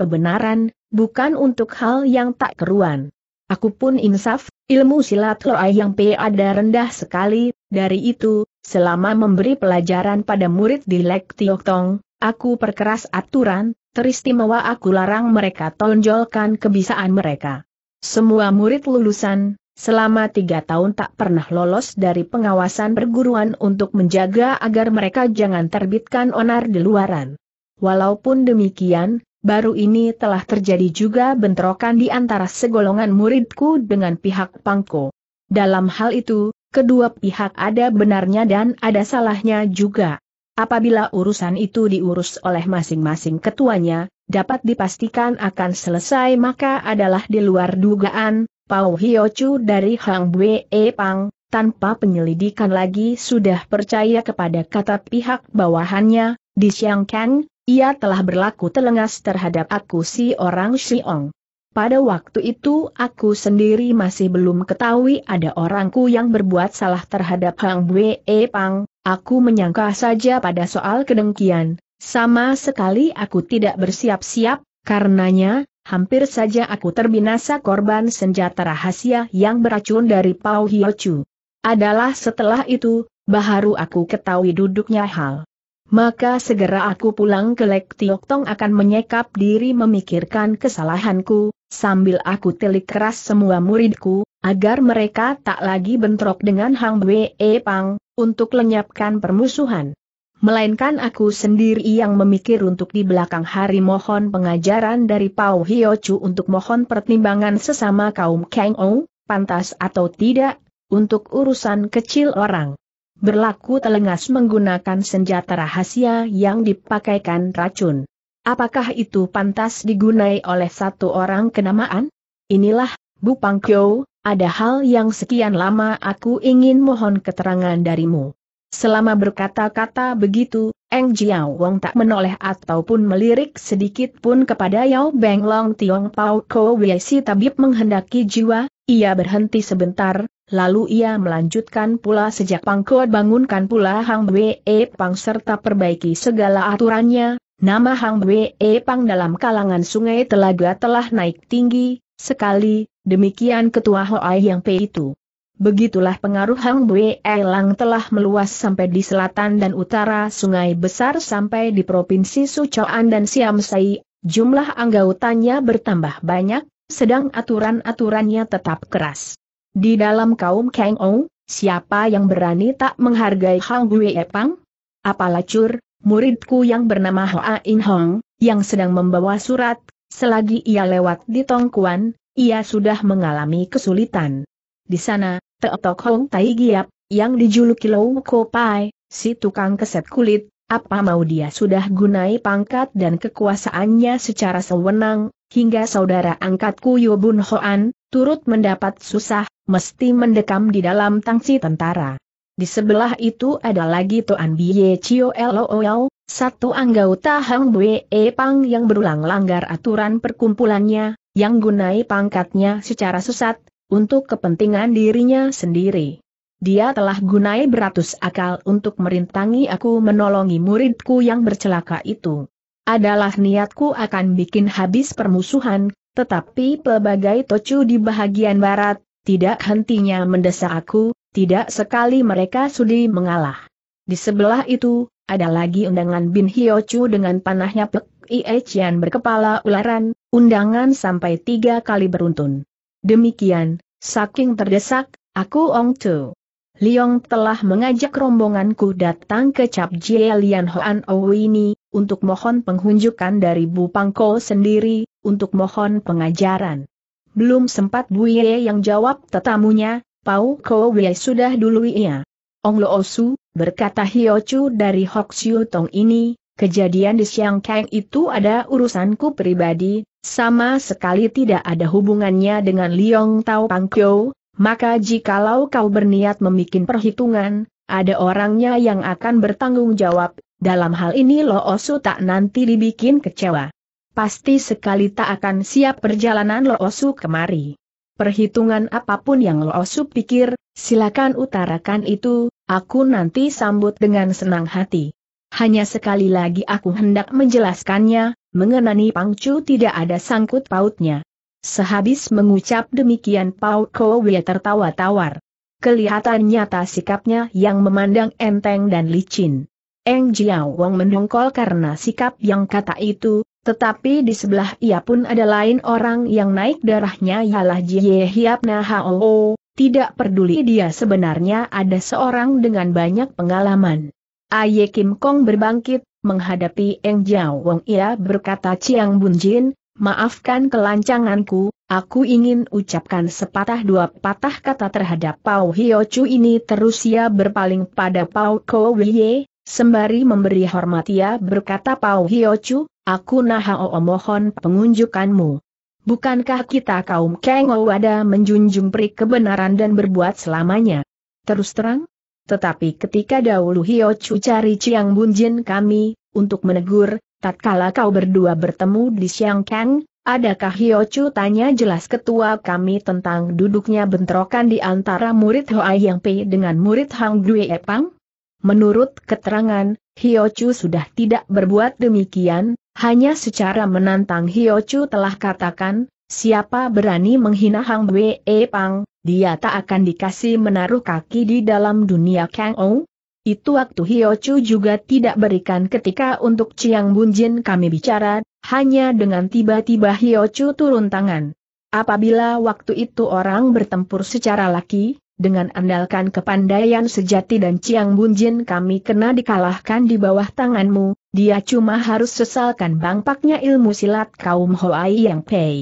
bukan untuk hal yang tak keruan. Aku pun insaf, ilmu silat loa yang ada rendah sekali, dari itu, selama memberi pelajaran pada murid di Lek Tiok Tong, aku perkeras aturan, teristimewa aku larang mereka tonjolkan kebisaan mereka. Semua murid lulusan, selama tiga tahun tak pernah lolos dari pengawasan perguruan untuk menjaga agar mereka jangan terbitkan onar di luaran. Walaupun demikian, Baru ini telah terjadi juga bentrokan di antara segolongan muridku dengan pihak Pangko. Dalam hal itu, kedua pihak ada benarnya dan ada salahnya juga. Apabila urusan itu diurus oleh masing-masing ketuanya, dapat dipastikan akan selesai maka adalah di luar dugaan, Pau Hiochu dari Hang Bue e Pang, tanpa penyelidikan lagi sudah percaya kepada kata pihak bawahannya, di Kang, ia telah berlaku telengas terhadap aku si orang Xiong. Pada waktu itu aku sendiri masih belum ketahui ada orangku yang berbuat salah terhadap Hang Wei e Pang, aku menyangka saja pada soal kedengkian, sama sekali aku tidak bersiap-siap, karenanya, hampir saja aku terbinasa korban senjata rahasia yang beracun dari Pao Hiochu. Adalah setelah itu, baharu aku ketahui duduknya hal maka segera aku pulang ke Lek Tiok Tong akan menyekap diri memikirkan kesalahanku, sambil aku telik keras semua muridku, agar mereka tak lagi bentrok dengan Hang Wei e Pang, untuk lenyapkan permusuhan. Melainkan aku sendiri yang memikir untuk di belakang hari mohon pengajaran dari Pau Hio Chu untuk mohon pertimbangan sesama kaum Kang Ou, pantas atau tidak, untuk urusan kecil orang berlaku telengas menggunakan senjata rahasia yang dipakaikan racun. Apakah itu pantas digunai oleh satu orang kenamaan? Inilah, Bu Pangkyo, ada hal yang sekian lama aku ingin mohon keterangan darimu. Selama berkata-kata begitu, Eng Jiao Wong tak menoleh ataupun melirik sedikit pun kepada Yao Beng Long Tiong Pao Ko Wei si tabib menghendaki jiwa, ia berhenti sebentar, Lalu ia melanjutkan pula sejak Pangko bangunkan pula Hang Wee e Pang serta perbaiki segala aturannya, nama Hang Wee e Pang dalam kalangan sungai telaga telah naik tinggi, sekali, demikian ketua Hoai yang P itu. Begitulah pengaruh Hang Wee e Lang telah meluas sampai di selatan dan utara sungai besar sampai di provinsi Sucoan dan Siamsai. jumlah anggotanya bertambah banyak, sedang aturan-aturannya tetap keras. Di dalam kaum Kang o, siapa yang berani tak menghargai Hang Gui Epang? Apalah cur, muridku yang bernama Hoa In Hong, yang sedang membawa surat, selagi ia lewat di Tongkuan, ia sudah mengalami kesulitan. Di sana, Teotok Hong Tai Giap, yang dijuluki Lou Ko Pai, si tukang keset kulit, apa mau dia sudah gunai pangkat dan kekuasaannya secara sewenang, hingga saudara angkatku Yobun Hoan, turut mendapat susah, mesti mendekam di dalam tangsi tentara. Di sebelah itu ada lagi Toan Biye Chio LOL, satu anggota Hang Bue e Pang yang berulang langgar aturan perkumpulannya, yang gunai pangkatnya secara sesat, untuk kepentingan dirinya sendiri. Dia telah gunai beratus akal untuk merintangi aku menolongi muridku yang bercelaka itu adalah niatku akan bikin habis permusuhan, tetapi pelbagai tocu di bahagian barat, tidak hentinya mendesak aku, tidak sekali mereka sudi mengalah. Di sebelah itu, ada lagi undangan Bin Chu dengan panahnya Pek Chian berkepala ularan, undangan sampai tiga kali beruntun. Demikian, saking terdesak, aku Ong Tu Liong telah mengajak rombonganku datang ke Cap Jie Lian Hoan ini, untuk mohon penghunjukan dari Bu Pangko sendiri, untuk mohon pengajaran. Belum sempat Bu Ye yang jawab tetamunya, Pau Ko Wei sudah dulu ia. Ong Lo Osu, berkata Hio Chu dari Hok Siu Tong ini, kejadian di Siang Kang itu ada urusanku pribadi, sama sekali tidak ada hubungannya dengan Liong Tao Pangkyo, maka jikalau kau berniat memikin perhitungan, ada orangnya yang akan bertanggung jawab, dalam hal ini Lo Osu tak nanti dibikin kecewa. Pasti sekali tak akan siap perjalanan Lo Osu kemari. Perhitungan apapun yang Lo Osu pikir, silakan utarakan itu, aku nanti sambut dengan senang hati. Hanya sekali lagi aku hendak menjelaskannya, mengenai Pangcu tidak ada sangkut pautnya. Sehabis mengucap demikian Pau Kowe tertawa tawar. Kelihatan nyata sikapnya yang memandang enteng dan licin. Eng Jiao Wang mendongkol karena sikap yang kata itu, tetapi di sebelah ia pun ada lain orang yang naik darahnya ialah Jie Hiap Nahao, tidak peduli dia sebenarnya ada seorang dengan banyak pengalaman. Aye Kim Kong berbangkit, menghadapi Eng Jiao Wang ia berkata Chiang Jin. Maafkan kelancanganku, aku ingin ucapkan sepatah dua patah kata terhadap Pau Hiochu ini terus ia berpaling pada Pau Ko sembari memberi hormat ia berkata Pau Hiochu, aku Nahao mohon pengunjukanmu. Bukankah kita kaum Kengo Wada menjunjung peri kebenaran dan berbuat selamanya? Terus terang? Tetapi ketika dahulu Hiochu cari Chiang Bunjin kami, untuk menegur, tatkala kau berdua bertemu di Siang Kang, adakah Hiochu tanya jelas ketua kami tentang duduknya bentrokan di antara murid Hoa Yang Pei dengan murid Hang Due Epang? Menurut keterangan, Hiochu sudah tidak berbuat demikian, hanya secara menantang Hiochu telah katakan, siapa berani menghina Hang Due Epang, dia tak akan dikasih menaruh kaki di dalam dunia Kang Ou, itu waktu Hiochu juga tidak berikan ketika untuk Chiang Bunjin kami bicara, hanya dengan tiba-tiba Hiochu turun tangan. Apabila waktu itu orang bertempur secara laki, dengan andalkan kepandaian sejati dan Ciang Bunjin kami kena dikalahkan di bawah tanganmu, dia cuma harus sesalkan bangpaknya ilmu silat kaum Hoai Yang Pei.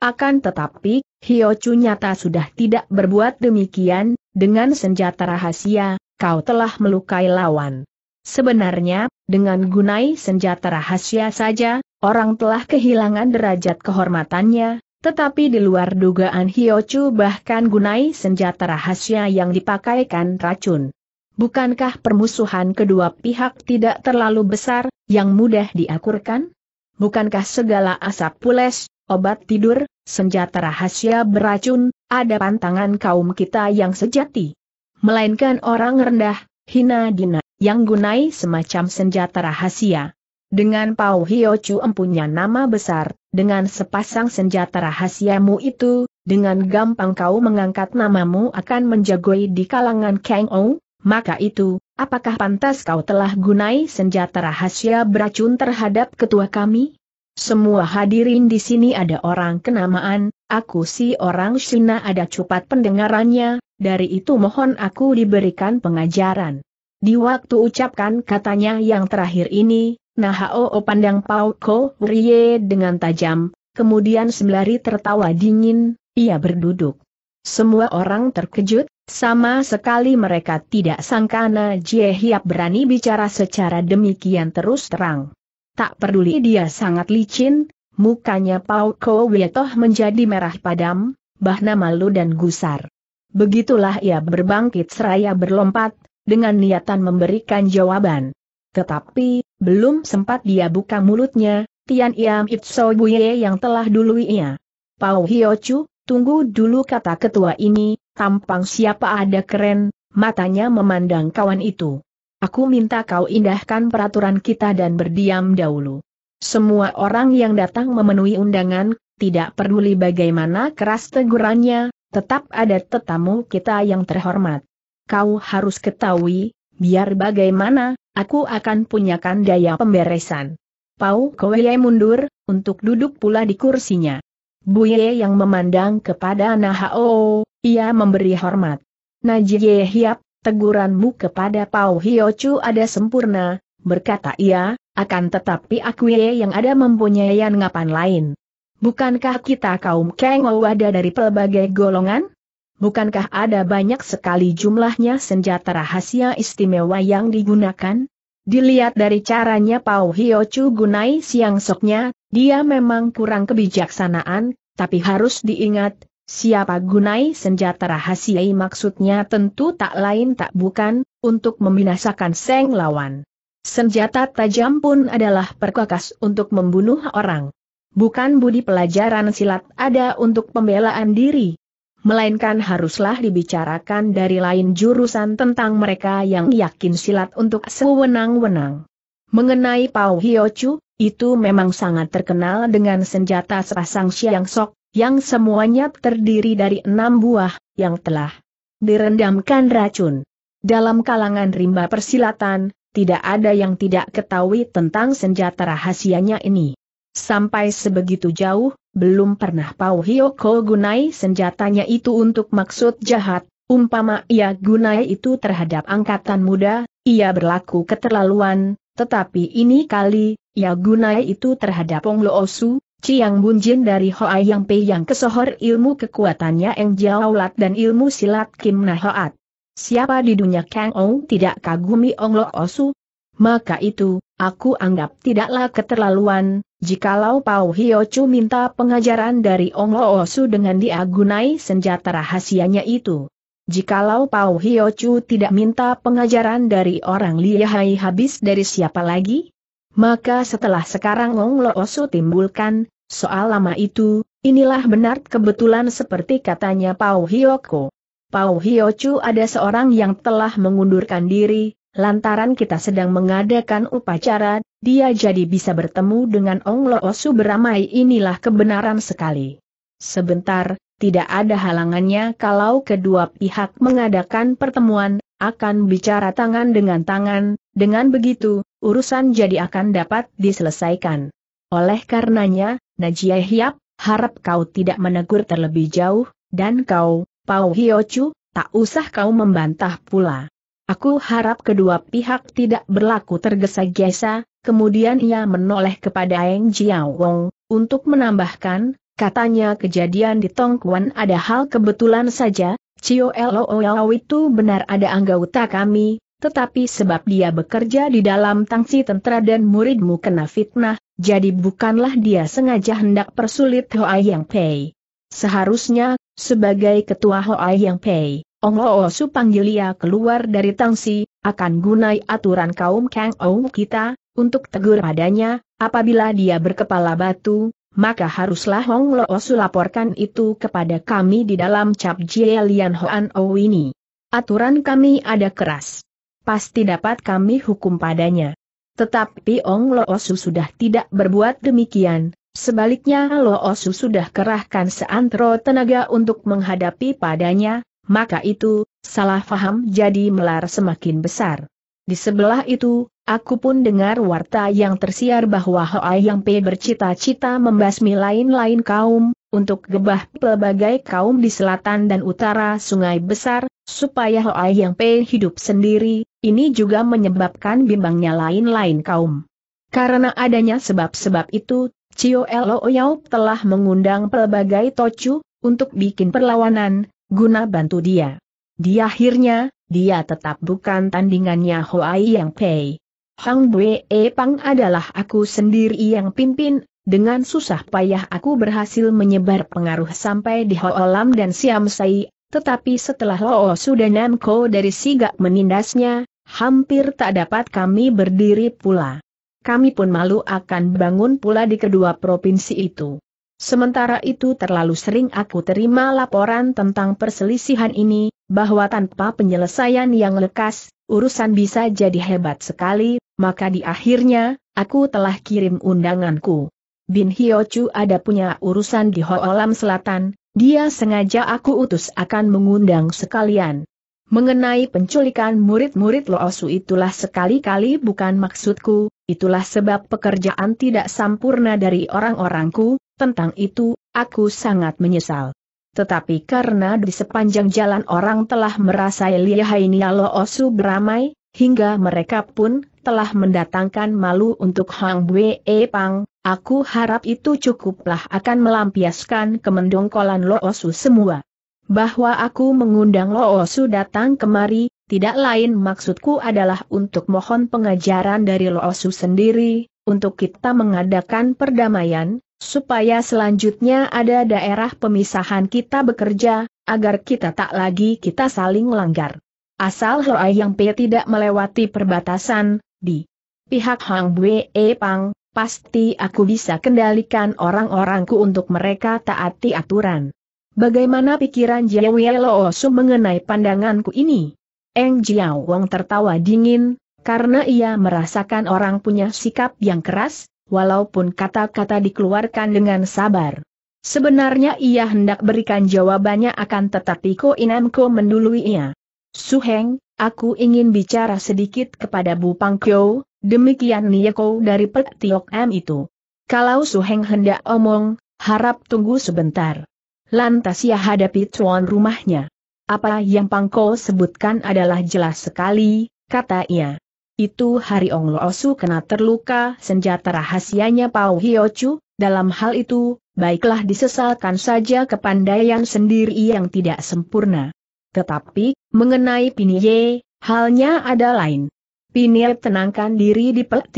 Akan tetapi, Hiochu nyata sudah tidak berbuat demikian, dengan senjata rahasia, kau telah melukai lawan. Sebenarnya, dengan gunai senjata rahasia saja, orang telah kehilangan derajat kehormatannya, tetapi di luar dugaan Hiochu bahkan gunai senjata rahasia yang dipakaikan racun. Bukankah permusuhan kedua pihak tidak terlalu besar, yang mudah diakurkan? Bukankah segala asap pules, obat tidur, senjata rahasia beracun, ada pantangan kaum kita yang sejati? melainkan orang rendah, hina dina, yang gunai semacam senjata rahasia. Dengan Pau Hio Chu empunya nama besar, dengan sepasang senjata rahasiamu itu, dengan gampang kau mengangkat namamu akan menjagoi di kalangan Kang Ou, maka itu, apakah pantas kau telah gunai senjata rahasia beracun terhadap ketua kami? Semua hadirin di sini ada orang kenamaan, aku si orang Sina ada cupat pendengarannya, dari itu mohon aku diberikan pengajaran. Di waktu ucapkan katanya yang terakhir ini, Nahao pandang Pau Ko Rie dengan tajam, kemudian sembari tertawa dingin, ia berduduk. Semua orang terkejut, sama sekali mereka tidak sangka Na Jie Hiap berani bicara secara demikian terus terang. Tak peduli dia sangat licin, mukanya Pau Ko Wietoh menjadi merah padam, bahna malu dan gusar. Begitulah ia berbangkit seraya berlompat, dengan niatan memberikan jawaban. Tetapi, belum sempat dia buka mulutnya, Tian Iam Itso Buye yang telah dulu ia. Pau Hiochu, tunggu dulu kata ketua ini, tampang siapa ada keren, matanya memandang kawan itu. Aku minta kau indahkan peraturan kita dan berdiam dahulu. Semua orang yang datang memenuhi undangan, tidak peduli bagaimana keras tegurannya, tetap ada tetamu kita yang terhormat. Kau harus ketahui, biar bagaimana, aku akan punyakan daya pemberesan. Pau Kowei mundur, untuk duduk pula di kursinya. Buye yang memandang kepada Nahao, ia memberi hormat. Najie Hiap, teguranmu kepada Pau Hiochu ada sempurna, berkata ia, akan tetapi aku yang ada mempunyai ngapan lain. Bukankah kita kaum Kengo ada dari pelbagai golongan? Bukankah ada banyak sekali jumlahnya senjata rahasia istimewa yang digunakan? Dilihat dari caranya Pau Chu gunai siang soknya, dia memang kurang kebijaksanaan, tapi harus diingat, siapa gunai senjata rahasia maksudnya tentu tak lain tak bukan, untuk membinasakan seng lawan. Senjata tajam pun adalah perkakas untuk membunuh orang bukan budi pelajaran silat ada untuk pembelaan diri. Melainkan haruslah dibicarakan dari lain jurusan tentang mereka yang yakin silat untuk sewenang-wenang. Mengenai Pau Chu, itu memang sangat terkenal dengan senjata sepasang siang sok, yang semuanya terdiri dari enam buah, yang telah direndamkan racun. Dalam kalangan rimba persilatan, tidak ada yang tidak ketahui tentang senjata rahasianya ini. Sampai sebegitu jauh, belum pernah Pau Hyoko gunai senjatanya itu untuk maksud jahat, umpama ia gunai itu terhadap angkatan muda, ia berlaku keterlaluan, tetapi ini kali, ia gunai itu terhadap Ong Loosu, Ciang Bunjin dari Hoa Yang Pei yang kesohor ilmu kekuatannya Eng Jiaolat dan ilmu silat Kim Nahoat. Siapa di dunia Kang Ong tidak kagumi Ong Lo Maka itu, aku anggap tidaklah keterlaluan, Jikalau Pau Hiochu minta pengajaran dari Ong Loosu dengan dia gunai senjata rahasianya itu. Jikalau Pau Hiochu tidak minta pengajaran dari orang lihai habis dari siapa lagi? Maka setelah sekarang Ong Loosu timbulkan, soal lama itu, inilah benar kebetulan seperti katanya Pau Ko. Pau Hiocu ada seorang yang telah mengundurkan diri, lantaran kita sedang mengadakan upacara, dia jadi bisa bertemu dengan Ong Lo Osu beramai inilah kebenaran sekali. Sebentar, tidak ada halangannya kalau kedua pihak mengadakan pertemuan, akan bicara tangan dengan tangan, dengan begitu, urusan jadi akan dapat diselesaikan. Oleh karenanya, Najia Hiap, harap kau tidak menegur terlebih jauh, dan kau, Pau Hiochu, tak usah kau membantah pula. Aku harap kedua pihak tidak berlaku tergesa-gesa, Kemudian ia menoleh kepada Eng Jiao Wong, untuk menambahkan, katanya kejadian di Tongkuan ada hal kebetulan saja, Cio Looyao itu benar ada anggota kami, tetapi sebab dia bekerja di dalam tangsi tentara dan muridmu kena fitnah, jadi bukanlah dia sengaja hendak persulit Hoa Yang Pei. Seharusnya, sebagai ketua Hoa Yang Pei, Ong Lo Su panggil ia keluar dari tangsi, akan gunai aturan kaum Kang Ou kita, untuk tegur padanya, apabila dia berkepala batu, maka haruslah Ong Lo Su laporkan itu kepada kami di dalam cap Jie Lian Hoan O ini. Aturan kami ada keras. Pasti dapat kami hukum padanya. Tetapi Ong Lo Su sudah tidak berbuat demikian, sebaliknya Lo sudah kerahkan seantero tenaga untuk menghadapi padanya, maka itu, salah faham jadi melar semakin besar. Di sebelah itu, aku pun dengar warta yang tersiar bahwa Hoa Yang Pe bercita-cita membasmi lain-lain kaum, untuk gebah pelbagai kaum di selatan dan utara sungai besar, supaya Hoa Yang Pe hidup sendiri, ini juga menyebabkan bimbangnya lain-lain kaum. Karena adanya sebab-sebab itu, Cio Lo Yaup telah mengundang pelbagai tocu, untuk bikin perlawanan, guna bantu dia. Di akhirnya, dia tetap bukan tandingannya Hoai Yang Pei. Hang Bue Pang adalah aku sendiri yang pimpin, dengan susah payah aku berhasil menyebar pengaruh sampai di Lam dan Siam Sai, tetapi setelah Loo Sudanan Ko dari Sigak menindasnya, hampir tak dapat kami berdiri pula. Kami pun malu akan bangun pula di kedua provinsi itu. Sementara itu terlalu sering aku terima laporan tentang perselisihan ini, bahwa tanpa penyelesaian yang lekas, urusan bisa jadi hebat sekali, maka di akhirnya, aku telah kirim undanganku. Bin Hyo ada punya urusan di Hoolam Selatan, dia sengaja aku utus akan mengundang sekalian. Mengenai penculikan murid-murid Loosu itulah sekali-kali bukan maksudku, itulah sebab pekerjaan tidak sempurna dari orang-orangku, tentang itu, aku sangat menyesal. Tetapi karena di sepanjang jalan orang telah merasa lihai Nialo Osu beramai, hingga mereka pun telah mendatangkan malu untuk Hang Bue e Pang, aku harap itu cukuplah akan melampiaskan kemendongkolan Lo Osu semua. Bahwa aku mengundang Lo Osu datang kemari, tidak lain maksudku adalah untuk mohon pengajaran dari Lo Osu sendiri, untuk kita mengadakan perdamaian, supaya selanjutnya ada daerah pemisahan kita bekerja, agar kita tak lagi kita saling melanggar. Asal Hoi Yang Pe tidak melewati perbatasan, di pihak Hang Bue e Pang, pasti aku bisa kendalikan orang-orangku untuk mereka taati aturan. Bagaimana pikiran Jiao Loosu mengenai pandanganku ini? Eng Jiao Wong tertawa dingin, karena ia merasakan orang punya sikap yang keras, walaupun kata-kata dikeluarkan dengan sabar. Sebenarnya ia hendak berikan jawabannya akan tetapi Ko Inamko mendului ia. Suheng, aku ingin bicara sedikit kepada Bu Pangkyo, demikian Niyeko dari Pek Tiok M itu. Kalau Suheng hendak omong, harap tunggu sebentar. Lantas ia hadapi tuan rumahnya. Apa yang Pangko sebutkan adalah jelas sekali, kata ia. Itu hari Ong Lo kena terluka senjata rahasianya Pau Hio Chu, dalam hal itu, baiklah disesalkan saja kepandaian sendiri yang tidak sempurna. Tetapi, mengenai Pinie, halnya ada lain. Pinie tenangkan diri di Pek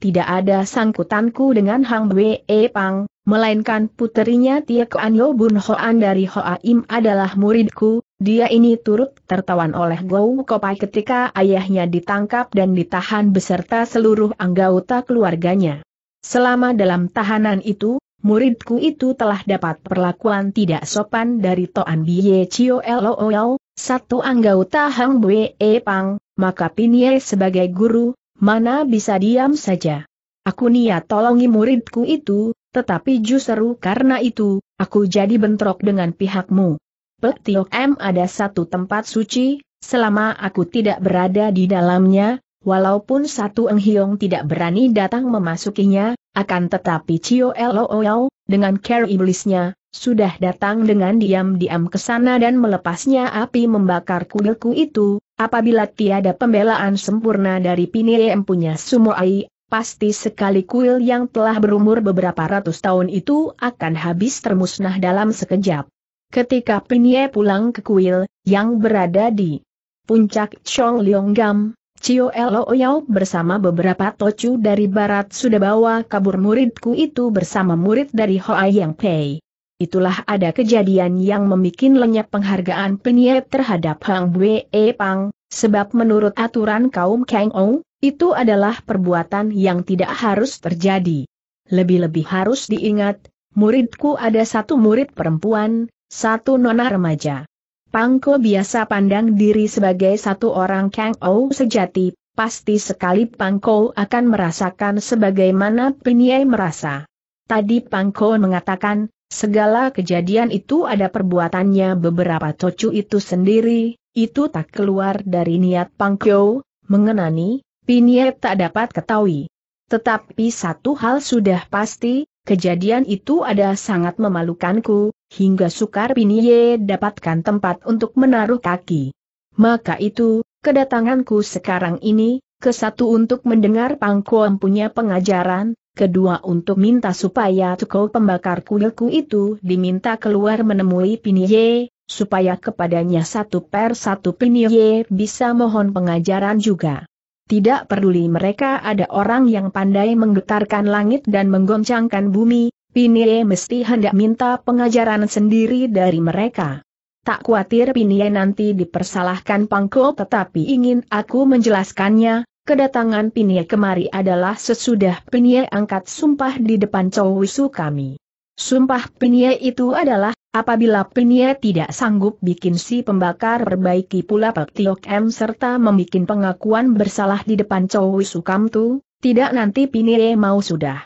tidak ada sangkutanku dengan Hang Wei Pang, melainkan puterinya Kuan Yo Bun Hoan dari Hoa Im adalah muridku, dia ini turut tertawan oleh Gou Kopai ketika ayahnya ditangkap dan ditahan beserta seluruh anggota keluarganya. Selama dalam tahanan itu, muridku itu telah dapat perlakuan tidak sopan dari Toan Biye Chio LOL, satu anggota Hang E Pang, maka Pinye sebagai guru, mana bisa diam saja. Aku niat tolongi muridku itu, tetapi justru karena itu, aku jadi bentrok dengan pihakmu. Petiok M ada satu tempat suci, selama aku tidak berada di dalamnya, walaupun satu enghiong tidak berani datang memasukinya, akan tetapi Cio Looyao, dengan care iblisnya, sudah datang dengan diam-diam ke sana dan melepasnya api membakar kuilku itu, apabila tiada pembelaan sempurna dari punya punya Sumoai, Pasti sekali kuil yang telah berumur beberapa ratus tahun itu akan habis termusnah dalam sekejap. Ketika Pinye pulang ke kuil, yang berada di puncak Chong Gam, Chio Elo Yao bersama beberapa tocu dari barat sudah bawa kabur muridku itu bersama murid dari Hoa Yang Pei itulah ada kejadian yang memikin lenyap penghargaan Peniet terhadap Hang e Pang, sebab menurut aturan kaum Kang Ou, itu adalah perbuatan yang tidak harus terjadi. Lebih-lebih harus diingat, muridku ada satu murid perempuan, satu nona remaja. Pangko biasa pandang diri sebagai satu orang Kang Ou sejati, pasti sekali Pangko akan merasakan sebagaimana Peniai merasa. Tadi Pangko mengatakan, Segala kejadian itu ada perbuatannya beberapa tocu itu sendiri, itu tak keluar dari niat Pangkyo, mengenani, Pinye tak dapat ketahui. Tetapi satu hal sudah pasti, kejadian itu ada sangat memalukanku, hingga sukar Pinye dapatkan tempat untuk menaruh kaki. Maka itu, kedatanganku sekarang ini, ke satu untuk mendengar Pangko punya pengajaran, kedua untuk minta supaya Tuko pembakar kuilku itu diminta keluar menemui Pinye, supaya kepadanya satu per satu Pinye bisa mohon pengajaran juga. Tidak peduli mereka ada orang yang pandai menggetarkan langit dan menggoncangkan bumi, Pinye mesti hendak minta pengajaran sendiri dari mereka. Tak khawatir Pinye nanti dipersalahkan Pangko tetapi ingin aku menjelaskannya, kedatangan Pinye kemari adalah sesudah Pinye angkat sumpah di depan Cowisu kami. Sumpah Pinye itu adalah, apabila Pinye tidak sanggup bikin si pembakar perbaiki pula Tiok M serta membuat pengakuan bersalah di depan Cowisu Kamtu, tidak nanti Pinye mau sudah.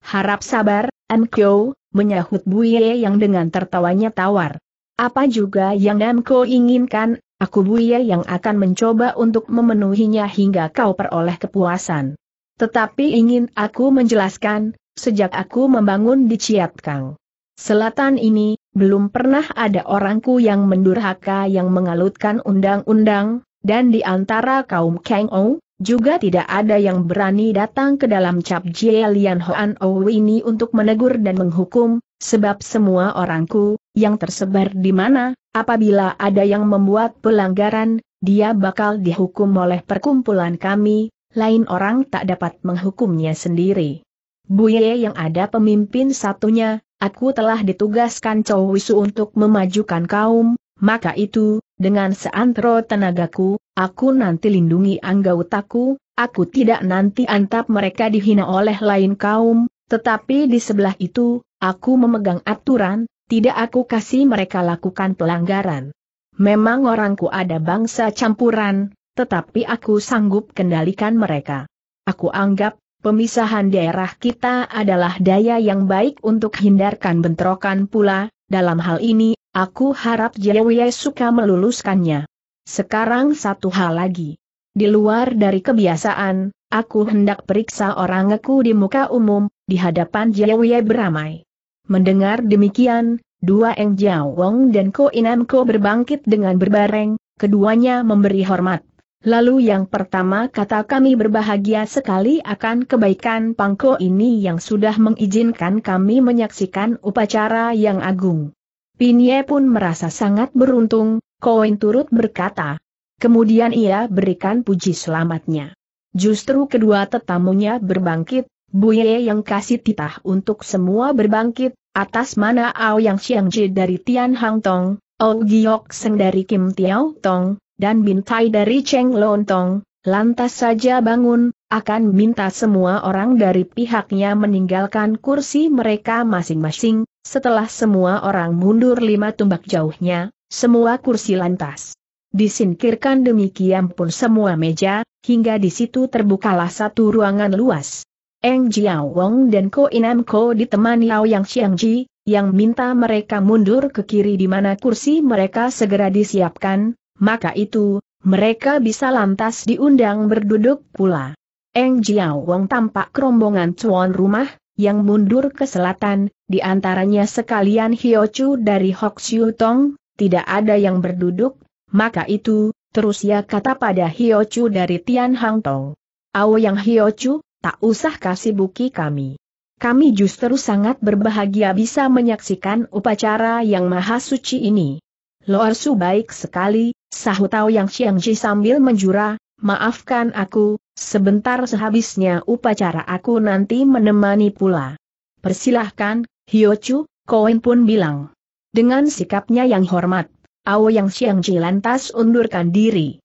Harap sabar, M. Kyo, menyahut Buye yang dengan tertawanya tawar. Apa juga yang Namko inginkan, Aku Buya yang akan mencoba untuk memenuhinya hingga kau peroleh kepuasan. Tetapi ingin aku menjelaskan, sejak aku membangun di Kang, Selatan ini, belum pernah ada orangku yang mendurhaka yang mengalutkan undang-undang, dan di antara kaum Kang Ou, juga tidak ada yang berani datang ke dalam cap Jie Lian Hoan Ou ini untuk menegur dan menghukum, sebab semua orangku, yang tersebar di mana, Apabila ada yang membuat pelanggaran, dia bakal dihukum oleh perkumpulan kami, lain orang tak dapat menghukumnya sendiri. Buye yang ada pemimpin satunya, aku telah ditugaskan Chow Wisu untuk memajukan kaum, maka itu, dengan seantero tenagaku, aku nanti lindungi anggautaku, aku tidak nanti antap mereka dihina oleh lain kaum, tetapi di sebelah itu, aku memegang aturan, tidak aku kasih mereka lakukan pelanggaran. Memang orangku ada bangsa campuran, tetapi aku sanggup kendalikan mereka. Aku anggap, pemisahan daerah kita adalah daya yang baik untuk hindarkan bentrokan pula, dalam hal ini, aku harap Jaya suka meluluskannya. Sekarang satu hal lagi. Di luar dari kebiasaan, aku hendak periksa orangku di muka umum, di hadapan Jaya beramai. Mendengar demikian, dua Eng Jiao Wong dan Ko Inam Ko berbangkit dengan berbareng, keduanya memberi hormat. Lalu yang pertama kata kami berbahagia sekali akan kebaikan Pangko ini yang sudah mengizinkan kami menyaksikan upacara yang agung. Pinye pun merasa sangat beruntung, Koin turut berkata. Kemudian ia berikan puji selamatnya. Justru kedua tetamunya berbangkit, Buye yang kasih titah untuk semua berbangkit, Atas mana Ao Yang Ji dari Tian Hang Tong, Ao Giok Seng dari Kim Tiao Tong, dan Bintai dari Cheng Lon Tong, lantas saja bangun, akan minta semua orang dari pihaknya meninggalkan kursi mereka masing-masing, setelah semua orang mundur lima tumbak jauhnya, semua kursi lantas. Disingkirkan demikian pun semua meja, hingga di situ terbukalah satu ruangan luas. Eng Jiao Wong dan Ko Inam Ko ditemani Yang Xiang Ji, yang minta mereka mundur ke kiri di mana kursi mereka segera disiapkan, maka itu, mereka bisa lantas diundang berduduk pula. Eng Jiao Wong tampak rombongan cuan rumah, yang mundur ke selatan, di antaranya sekalian Hiochu dari Siu Tong, tidak ada yang berduduk, maka itu, terus ia kata pada Hiochu dari Tian Hang Tong. Ao yang Hiochu, tak usah kasih buki kami. Kami justru sangat berbahagia bisa menyaksikan upacara yang maha suci ini. Loarsu baik sekali, sahut tahu Yang Xiangji sambil menjura, maafkan aku, sebentar sehabisnya upacara aku nanti menemani pula. Persilahkan, Hiochu, koin pun bilang. Dengan sikapnya yang hormat, Ao Yang Xiangji lantas undurkan diri.